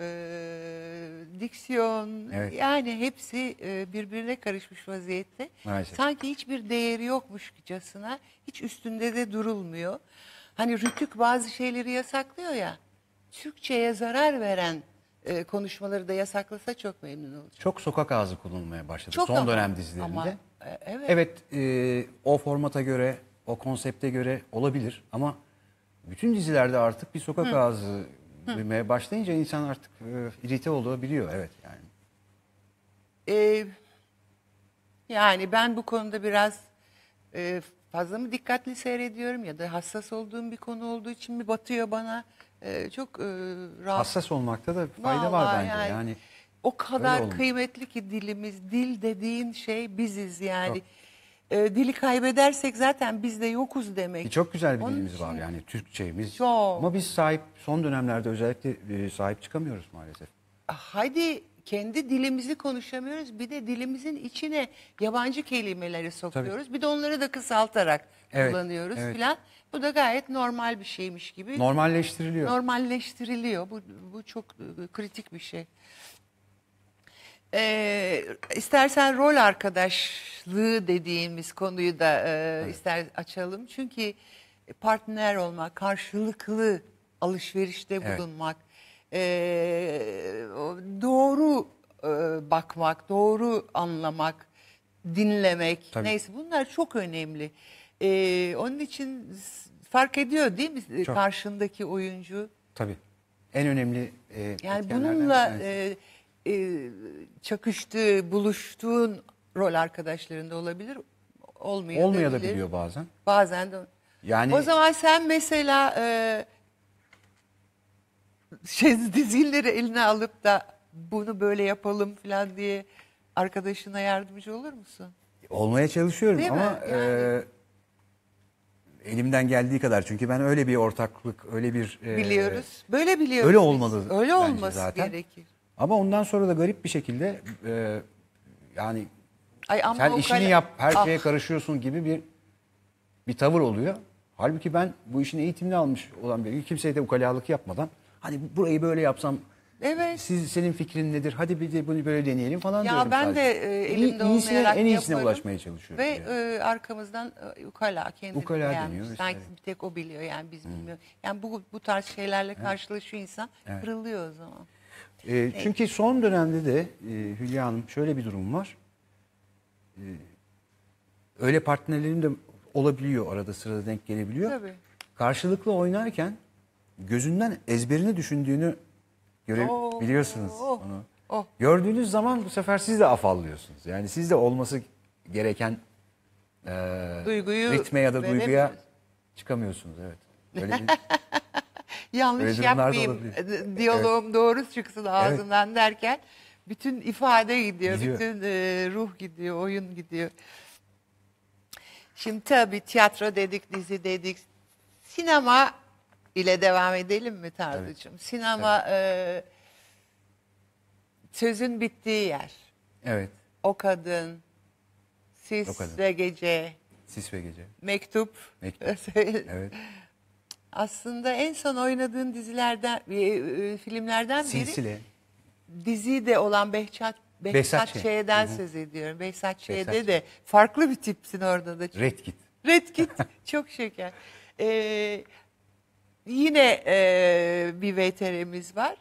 e, diksiyon evet. yani hepsi e, birbirine karışmış vaziyette. Maalesef. Sanki hiçbir değeri yokmuş yokmuşcasına hiç üstünde de durulmuyor. Hani Rütük bazı şeyleri yasaklıyor ya. Türkçe'ye zarar veren e, konuşmaları da yasaklasa çok memnun olacağım. Çok sokak ağzı kullanılmaya başladı çok son ama, dönem dizilerinde. Ama, e, evet. Evet e, o formata göre, o konsepte göre olabilir ama bütün dizilerde artık bir sokak Hı. ağzı Hı. duymaya başlayınca insan artık e, irite biliyor. evet yani. E, yani ben bu konuda biraz e, fazla mı dikkatli seyrediyorum ya da hassas olduğum bir konu olduğu için mi batıyor bana? Ee, çok e, rahat. Hassas olmakta da fayda Vallahi var bence. Yani, yani o kadar kıymetli ki dilimiz. Dil dediğin şey biziz yani. E, dili kaybedersek zaten biz de yokuz demek. Çok güzel bir Onun dilimiz için- var yani Türkçe'miz. Çok. Ama biz sahip son dönemlerde özellikle e, sahip çıkamıyoruz maalesef. Haydi kendi dilimizi konuşamıyoruz. Bir de dilimizin içine yabancı kelimeleri sokuyoruz. Bir de onları da kısaltarak Evet, kullanıyoruz evet. filan. Bu da gayet normal bir şeymiş gibi. Normalleştiriliyor. Normalleştiriliyor. Bu, bu çok e, kritik bir şey. Ee, istersen rol arkadaşlığı dediğimiz konuyu da e, evet. ister açalım. Çünkü partner olmak, karşılıklı alışverişte bulunmak, evet. e, doğru e, bakmak, doğru anlamak, dinlemek, Tabii. neyse bunlar çok önemli. Ee, onun için fark ediyor değil mi Çok. karşındaki oyuncu? Tabii. En önemli e, Yani bununla e, e, çakıştığı, buluştuğun rol arkadaşlarında olabilir, olmayabilir. biliyor bazen. Bazen de. Yani O zaman sen mesela e, şey, [LAUGHS] dizilleri eline alıp da bunu böyle yapalım falan diye arkadaşına yardımcı olur musun? olmaya çalışıyorum Değil mi? ama Yani- e, Elimden geldiği kadar çünkü ben öyle bir ortaklık, öyle bir... E, biliyoruz. Böyle biliyoruz. Öyle olmalı. Biz. Öyle olması zaten. gerekir. Ama ondan sonra da garip bir şekilde e, yani Ay, ama sen işini kale... yap, her ah. şeye karışıyorsun gibi bir bir tavır oluyor. Halbuki ben bu işin eğitimini almış olan biri, kimseye de ukalalık yapmadan hani burayı böyle yapsam Evet. Siz senin fikrin nedir? Hadi bir de bunu böyle deneyelim falan ya diyorum. Ya ben sadece. de e, elimde İyi, olmayarak en iyisine yaparım. ulaşmaya çalışıyorum. Ve yani. e, arkamızdan e, ukala kendi ukala deniyor. Işte. Sanki bir tek o biliyor yani biz hmm. bilmiyoruz. Yani bu bu tarz şeylerle evet. karşılaşıyor insan evet. kırılıyor o zaman. E, evet. çünkü son dönemde de e, Hülya Hanım şöyle bir durum var. E, öyle partnerlerim de olabiliyor arada sırada denk gelebiliyor. Tabii. Karşılıklı oynarken gözünden ezberini düşündüğünü görebiliyorsunuz Oo. Oh. onu. Oh. Gördüğünüz zaman bu sefer siz de afallıyorsunuz. Yani siz de olması gereken e, Duyguyu ritme ya da duyguya çıkamıyorsunuz. Evet. Böyle bir, [LAUGHS] Yanlış öyle yapmayayım e, diyaloğum evet. doğru çıksın ağzından evet. derken bütün ifade gidiyor, gidiyor. bütün e, ruh gidiyor, oyun gidiyor. Şimdi tabii tiyatro dedik, dizi dedik, sinema ile devam edelim mi Tarducuğum? Sinema e, sözün bittiği yer. Evet. O kadın, sis O kadın. ve gece, Sis ve Gece. mektup. Mektup. [LAUGHS] Evet. Aslında en son oynadığın dizilerden, e, e, filmlerden biri Silsile. dizi de olan Behçet Behzat, Ç'den söz ediyorum. Behzat Ç'de de farklı bir tipsin orada da. Redkit. Redkit. [LAUGHS] Çok şeker. Ee, Yine e, bir VTR'miz var.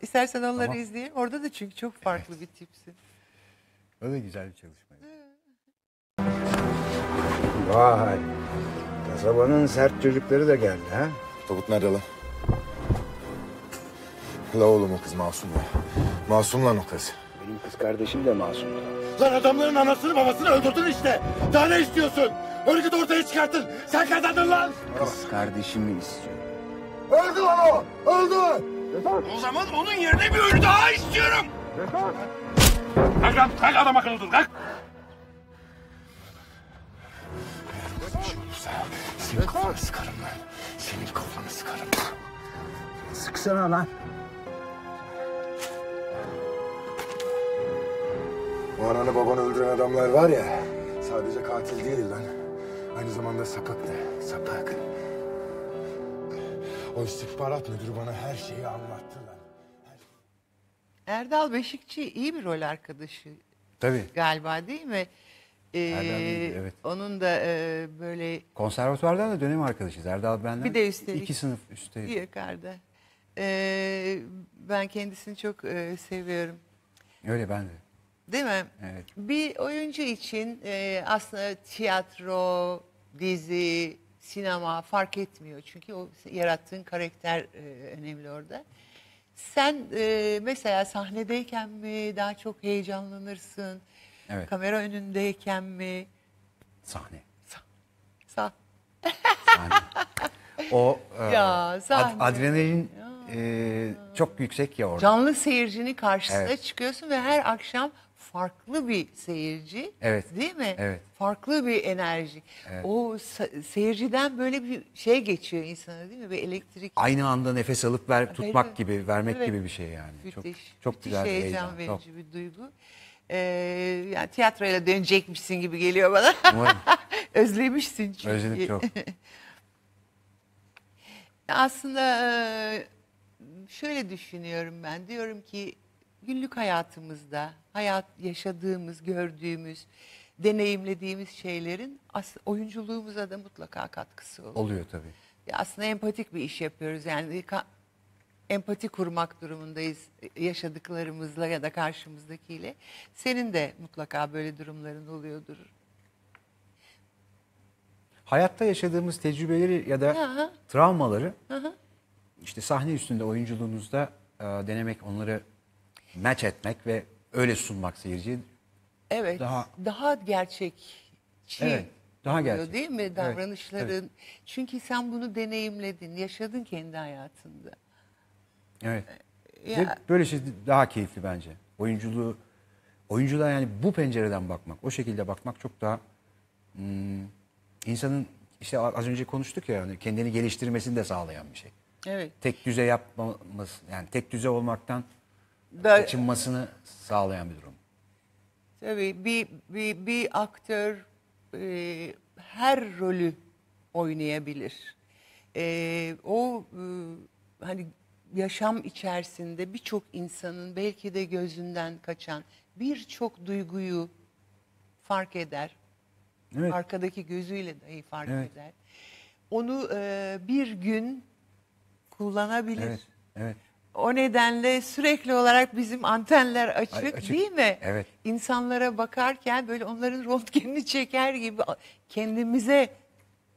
İstersen onları Tamam. izleyelim. Orada da çünkü çok farklı bir tipsin. O da güzel bir çalışma. Vay. Kasabanın sert çocukları da geldi ha. Tabut nerede lan? La oğlum o kız masum ya. Masum lan o kız. Benim kız kardeşim de masum. Lan adamların anasını babasını öldürdün işte. Daha ne istiyorsun? Örgütü ortaya çıkartın. Sen kazandın lan. Kız kardeşimi istiyorum. Öldü lan o. Öldü. O zaman onun yerine bir ölü daha istiyorum. Kalk lan kalk adam akıllı dur kalk. Bir senin kafanı sıkarım lan. Senin kafanı sıkarım. Sıksana lan. Bu ananı babanı öldüren adamlar var ya, sadece katil değil lan. Aynı zamanda da, sapık. O istihbarat müdürü bana her şeyi anlattı lan. Her... Şey. Erdal Beşikçi iyi bir rol arkadaşı. Tabii. Galiba değil mi? Ee, Erdal, evet. Onun da e, böyle... Konservatuvardan da dönem arkadaşıyız. Erdal benden bir de üstelik, iki sınıf üstteydi. Yukarıda. Ee, ben kendisini çok e, seviyorum. Öyle ben de. Değil mi? Evet. Bir oyuncu için e, aslında tiyatro, dizi, sinema fark etmiyor. Çünkü o yarattığın karakter e, önemli orada. Sen e, mesela sahnedeyken mi daha çok heyecanlanırsın? Evet. Kamera önündeyken mi? Sahne. Sa sa sahne. O e, ya, sahne. Ad adrenalin ya. E, çok yüksek ya orada. Canlı seyircinin karşısına evet. çıkıyorsun ve her akşam farklı bir seyirci. Evet. Değil mi? Evet. Farklı bir enerji. Evet. O seyirciden böyle bir şey geçiyor insana değil mi? Bir elektrik. Aynı anda nefes alıp ver, tutmak Benim, gibi, vermek evet. gibi bir şey yani. Müthiş. Çok, çok müthiş güzel bir heyecan. heyecan verici çok. bir duygu. Ee, yani tiyatroyla dönecekmişsin gibi geliyor bana. [LAUGHS] Özlemişsin çünkü. Özledim çok. [LAUGHS] Aslında şöyle düşünüyorum ben. Diyorum ki günlük hayatımızda, hayat yaşadığımız, gördüğümüz, deneyimlediğimiz şeylerin oyunculuğumuza da mutlaka katkısı oluyor. Oluyor tabii. Ya aslında empatik bir iş yapıyoruz. Yani empati kurmak durumundayız e, yaşadıklarımızla ya da karşımızdakiyle. Senin de mutlaka böyle durumların oluyordur. Hayatta yaşadığımız tecrübeleri ya da Aha. travmaları Aha. işte sahne üstünde oyunculuğunuzda e, denemek, onları match etmek ve öyle sunmak seyirciye Evet. Daha- Daha, gerçekçi. Evet, daha gerçek. Değil mi davranışların? evet. Çünkü sen bunu deneyimledin, yaşadın kendi hayatında. Evet. E, ya- böyle şey daha keyifli bence. Oyunculuğu oyunculuğa yani bu pencereden bakmak, o şekilde bakmak çok daha hmm, insanın işte az önce konuştuk ya hani kendini geliştirmesini de sağlayan bir şey. Evet. Tek düze yapmamız yani tek düze olmaktan da açılmasını sağlayan bir durum. Tabii bir bir, bir aktör e, her rolü oynayabilir. E, o e, hani yaşam içerisinde birçok insanın belki de gözünden kaçan birçok duyguyu fark eder. Evet. Arkadaki gözüyle dahi fark evet. eder. Onu e, bir gün kullanabilir. Evet. evet. O nedenle sürekli olarak bizim antenler açık, açık. değil mi? Evet. İnsanlara bakarken böyle onların röntgenini çeker gibi kendimize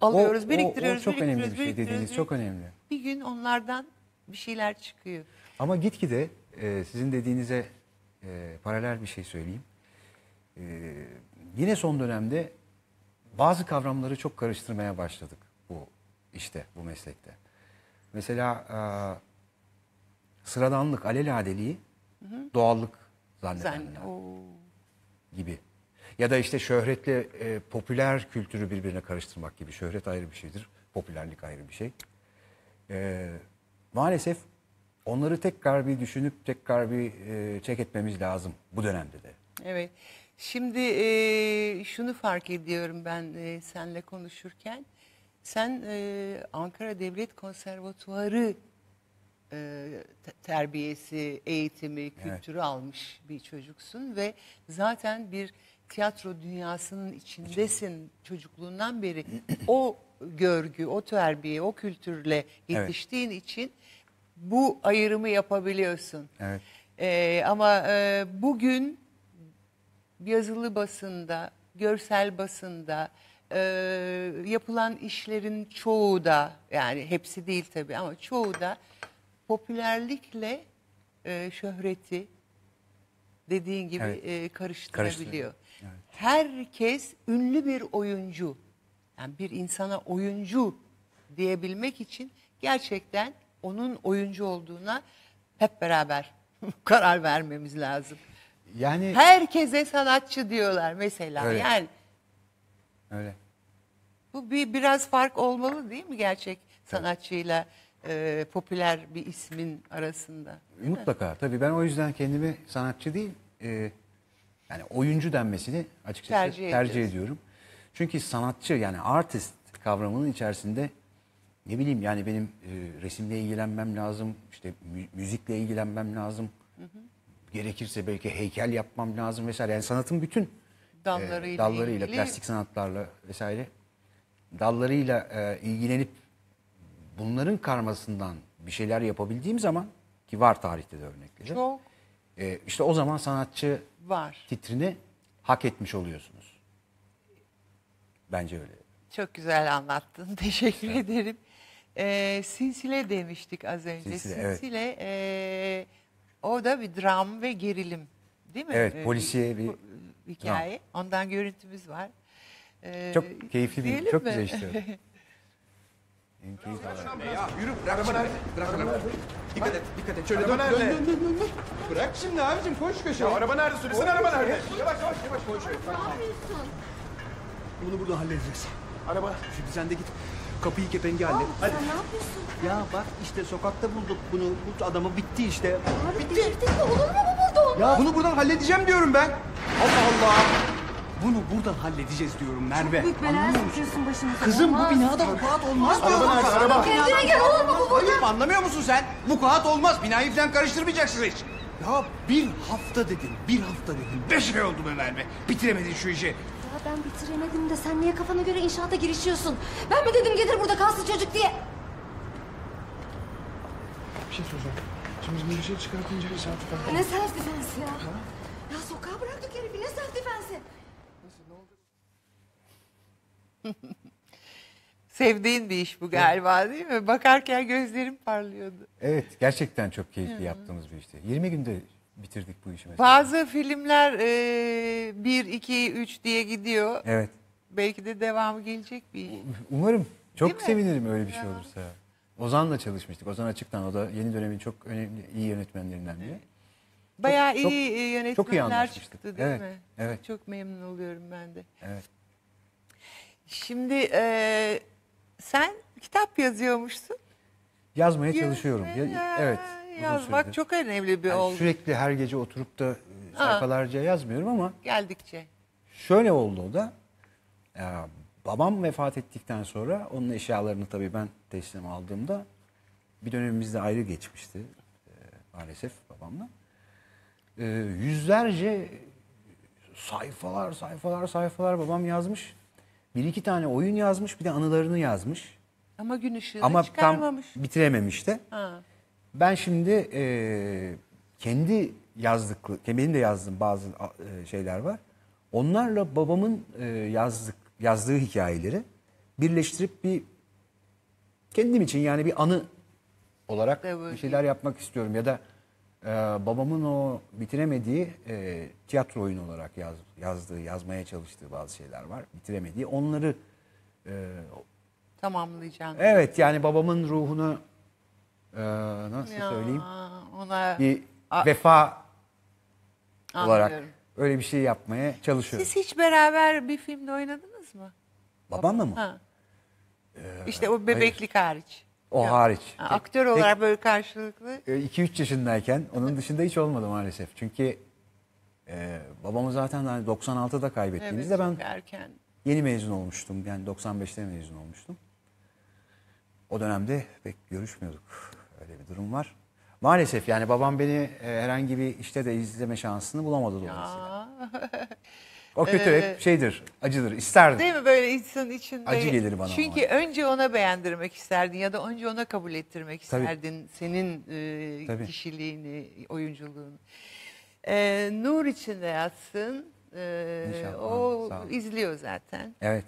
alıyoruz, o, biriktiriyoruz, o, o çok biriktiriyoruz, önemli bir şey dediğiniz çok önemli. Bir gün onlardan bir şeyler çıkıyor. Ama gitgide e, sizin dediğinize e, paralel bir şey söyleyeyim. E, yine son dönemde bazı kavramları çok karıştırmaya başladık bu işte, bu meslekte. Mesela sıradanlık, aleladeliği, doğallık zannedenler gibi. Ya da işte şöhretle e, popüler kültürü birbirine karıştırmak gibi. Şöhret ayrı bir şeydir, popülerlik ayrı bir şey. E, maalesef onları tekrar bir düşünüp tekrar bir e, çek etmemiz lazım bu dönemde de. Evet. Şimdi e, şunu fark ediyorum ben e, senle konuşurken. Sen e, Ankara Devlet Konservatuarı e, terbiyesi, eğitimi, kültürü almış bir çocuksun ve zaten bir tiyatro dünyasının içindesin çocukluğundan beri [CLEARS THROAT] o görgü, o terbiye, o kültürle yetiştiğin için bu ayrımı yapabiliyorsun. Evet. Ee, ama e, bugün yazılı basında, görsel basında e, yapılan işlerin çoğu da yani hepsi değil tabii ama çoğu da popülerlikle e, şöhreti dediğin gibi Evet. e, karıştırabiliyor. evet. Herkes ünlü bir oyuncu. Yani bir insana oyuncu diyebilmek için gerçekten onun oyuncu olduğuna hep beraber [LAUGHS] karar vermemiz lazım. Yani Herkese sanatçı diyorlar mesela. Evet. Yani öyle. bu bir biraz fark olmalı değil mi gerçek sanatçıyla e, popüler bir ismin arasında. Mutlaka tabii ben o yüzden kendimi sanatçı değil e, yani oyuncu denmesini açıkçası tercih, tercih ediyorum. Çünkü sanatçı yani artist kavramının içerisinde ne bileyim yani benim e, resimle ilgilenmem lazım, işte müzikle ilgilenmem lazım. Hı hı. Gerekirse belki heykel yapmam lazım vesaire. Yani sanatın bütün e, dallarıyla, e, dallarıyla ilgili... plastik sanatlarla vesaire dallarıyla e, ilgilenip bunların karmasından bir şeyler yapabildiğim zaman ki var tarihte de örnekleri. Çok. E, işte o zaman sanatçı var. titrini hak etmiş oluyorsunuz. Bence öyle. Çok güzel anlattın. [LAUGHS] Teşekkür evet. ederim. E, sinsile demiştik az önce. Sinsile, sinsile evet. e, o da bir dram ve gerilim değil mi? Evet, e, polisiye bir, bir hikaye. Dram. Ondan görüntümüz var. E, çok keyifli bir, çok güzel işliyor. [LAUGHS] Benimkiyi kadar. Ya yürü bırak şimdi. Bırak arabanı. Dikkat et, dikkat et. Şöyle dön dön, dön dön dön. Bırak şimdi abicim koş köşeye. araba nerede söylesene araba nerede? Yavaş yavaş yavaş koş. Ne yapıyorsun? Bunu burada halledeceğiz. Araba. Şimdi sen de git kapıyı kepengi hallet. Hadi. Sen ne yapıyorsun? Ya bak işte sokakta bulduk bunu. Bu adamı bitti işte. Abi bitti. delirdin Olur mu bu burada Ya bunu buradan halledeceğim diyorum ben. Allah Allah. Bunu burada halledeceğiz diyorum Merve. Büyük belaya Anlıyor musun? sıkıyorsun başımıza. Kızım olmaz. bu binada vukuat olmaz diyorum. Araba Araba. Kendine gel olur mu bu burada. Ayıp anlamıyor musun sen? Vukuat olmaz. Binayı falan karıştırmayacaksınız hiç. Ya bir hafta dedin, bir hafta dedin. Beş ay oldu be Merve. Bitiremedin şu işi. Ya ben bitiremedim de sen niye kafana göre inşaata girişiyorsun? Ben mi dedim gelir burada kalsın çocuk diye? Bir şey soracağım. Şimdi biz bunu bir şey çıkartınca bir saat falan. Ne self defense ya? Ha? Ya sokağa bıraktık herifi ne self defense? [LAUGHS] Sevdiğin bir iş bu galiba değil mi? Bakarken gözlerim parlıyordu. Evet gerçekten çok keyifli yaptığımız bir işti. 20 günde bitirdik bu işi mesela. Bazı filmler 1, 2, 3 diye gidiyor. Evet. Belki de devamı gelecek bir iş. Umarım. Çok Değil mi? sevinirim öyle bir şey Ya. olursa. Ozan'la çalışmıştık. Ozan Açık'tan o da yeni dönemin çok önemli iyi yönetmenlerinden biri. Bayağı çok- iyi e, çok iyi yönetmenler çıktı değil Evet, mi? evet. Çok memnun oluyorum ben de. Evet. Şimdi e, sen kitap yazıyormuşsun. Yazmaya Yaz- çalışıyorum. Ya- evet. uzun Yazmak çok önemli bir Yani oldu. Sürekli her gece oturup da e, sayfalarca yazmıyorum ama Geldikçe. şöyle oldu o da. Ya, babam vefat ettikten sonra onun eşyalarını tabii ben teslim aldığımda bir dönemimizde ayrı geçmişti e, maalesef babamla. E, yüzlerce sayfalar sayfalar sayfalar babam yazmış bir iki tane oyun yazmış bir de anılarını yazmış. Ama gün ışığı da Ama tam çıkarmamış. bitirememiş de. Ha. Ben şimdi e, kendi yazdıklı, benim de yazdığım bazı e, şeyler var. Onlarla babamın e, yazdık, yazdığı hikayeleri birleştirip bir kendim için yani bir anı olarak bir şeyler yapmak istiyorum. Ya da ee, babamın o bitiremediği e, tiyatro oyunu olarak yaz, yazdığı, yazmaya çalıştığı bazı şeyler var. Bitiremediği onları e, tamamlayacağım. Evet yani babamın ruhunu e, nasıl ya, söyleyeyim? Ona bir vefa anlıyorum. olarak öyle bir şey yapmaya çalışıyorum. Siz hiç beraber bir filmde oynadınız mı? Babamla mı? Ha. Ee, işte o bebeklik hayır. hariç. O Yok. hariç. Aktör olarak Tek, böyle karşılıklı. 2-3 e, yaşındayken onun dışında hiç olmadı maalesef. Çünkü e, babamı zaten 96'da hani kaybettiğimizde evet, ben erken. yeni mezun olmuştum. Yani 95'te mezun olmuştum. O dönemde pek görüşmüyorduk. Öyle bir durum var. Maalesef yani babam beni e, herhangi bir işte de izleme şansını bulamadı dolayısıyla. [LAUGHS] O kötü ee, hep şeydir, acıdır, isterdim. Değil mi böyle insanın içinde? Acı gelir bana. Çünkü ama. önce ona beğendirmek isterdin ya da önce ona kabul ettirmek isterdin Tabii. senin e, Tabii. kişiliğini, oyunculuğunu. E, nur içinde yatsın. E, İnşallah. O izliyor zaten. Evet.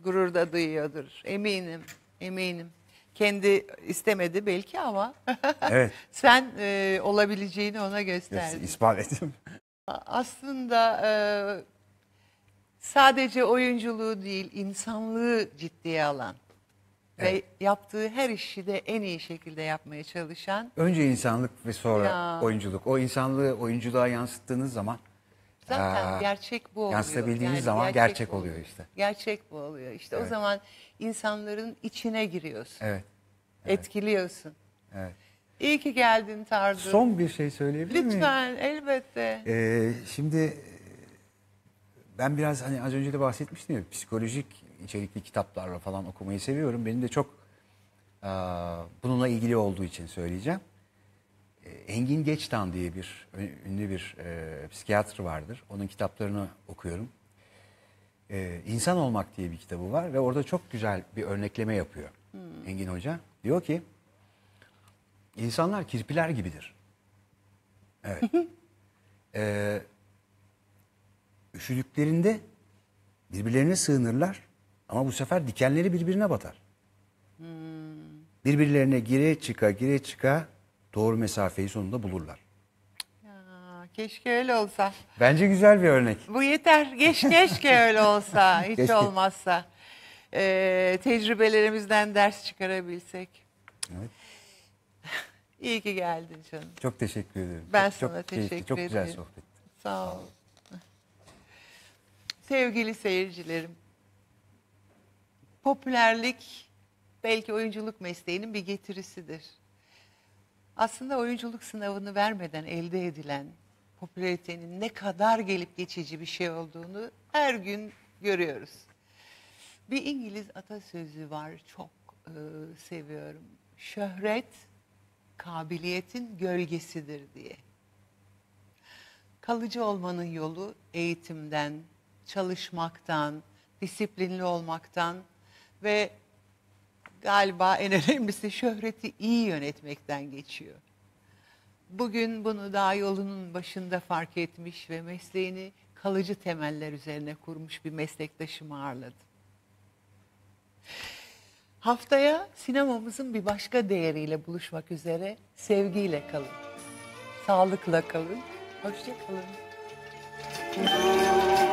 Gurur da duyuyordur. Eminim, eminim. Kendi istemedi belki ama [LAUGHS] evet. sen e, olabileceğini ona gösterdin. İspat ettim. Aslında e, sadece oyunculuğu değil insanlığı ciddiye alan Evet. Ve yaptığı her işi de en iyi şekilde yapmaya çalışan. Önce insanlık ve sonra Ya. oyunculuk. O insanlığı oyunculuğa yansıttığınız zaman Zaten Aa, gerçek bu oluyor. yansıtabildiğiniz Yani zaman gerçek, oluyor işte. Gerçek bu oluyor. İşte o zaman insanların içine giriyorsun. Evet. Etkiliyorsun. Evet. İyi ki geldin tarzı. Son bir şey söyleyebilir miyim? Lütfen elbette. Ee, şimdi ben biraz hani az önce de bahsetmiştim ya psikolojik içerikli kitaplarla falan okumayı seviyorum. Benim de çok e, bununla ilgili olduğu için söyleyeceğim. E, Engin Geçtan diye bir ünlü bir e, psikiyatr vardır. Onun kitaplarını okuyorum. E, İnsan Olmak diye bir kitabı var ve orada çok güzel bir örnekleme yapıyor hmm. Engin Hoca. Diyor ki insanlar kirpiler gibidir. Evet. [LAUGHS] e, Üşüdüklerinde birbirlerine sığınırlar ama bu sefer dikenleri birbirine batar. Birbirlerine gire çıka gire çıka doğru mesafeyi sonunda bulurlar. Keşke öyle olsa. Bence güzel bir örnek. Bu yeter. Geç, keşke öyle olsa. [LAUGHS] Hiç keşke. olmazsa. Ee, tecrübelerimizden ders çıkarabilsek. Evet. İyi ki geldin canım. Çok teşekkür ederim. Ben çok, sana çok teşekkür keyifli, ederim. Çok güzel sohbet. Sağ ol. Sağ ol. Sevgili seyircilerim, popülerlik belki oyunculuk mesleğinin bir getirisidir. Aslında oyunculuk sınavını vermeden elde edilen popülaritenin ne kadar gelip geçici bir şey olduğunu her gün görüyoruz. Bir İngiliz atasözü var çok e, seviyorum. Şöhret kabiliyetin gölgesidir diye. Kalıcı olmanın yolu eğitimden, çalışmaktan, disiplinli olmaktan ve galiba en [LAUGHS] önemlisi şöhreti iyi yönetmekten geçiyor. Bugün bunu daha yolunun başında fark etmiş ve mesleğini kalıcı temeller üzerine kurmuş bir meslektaşımı ağırladım. Haftaya sinemamızın bir başka değeriyle buluşmak üzere sevgiyle kalın. Sağlıkla kalın. Hoşça kalın.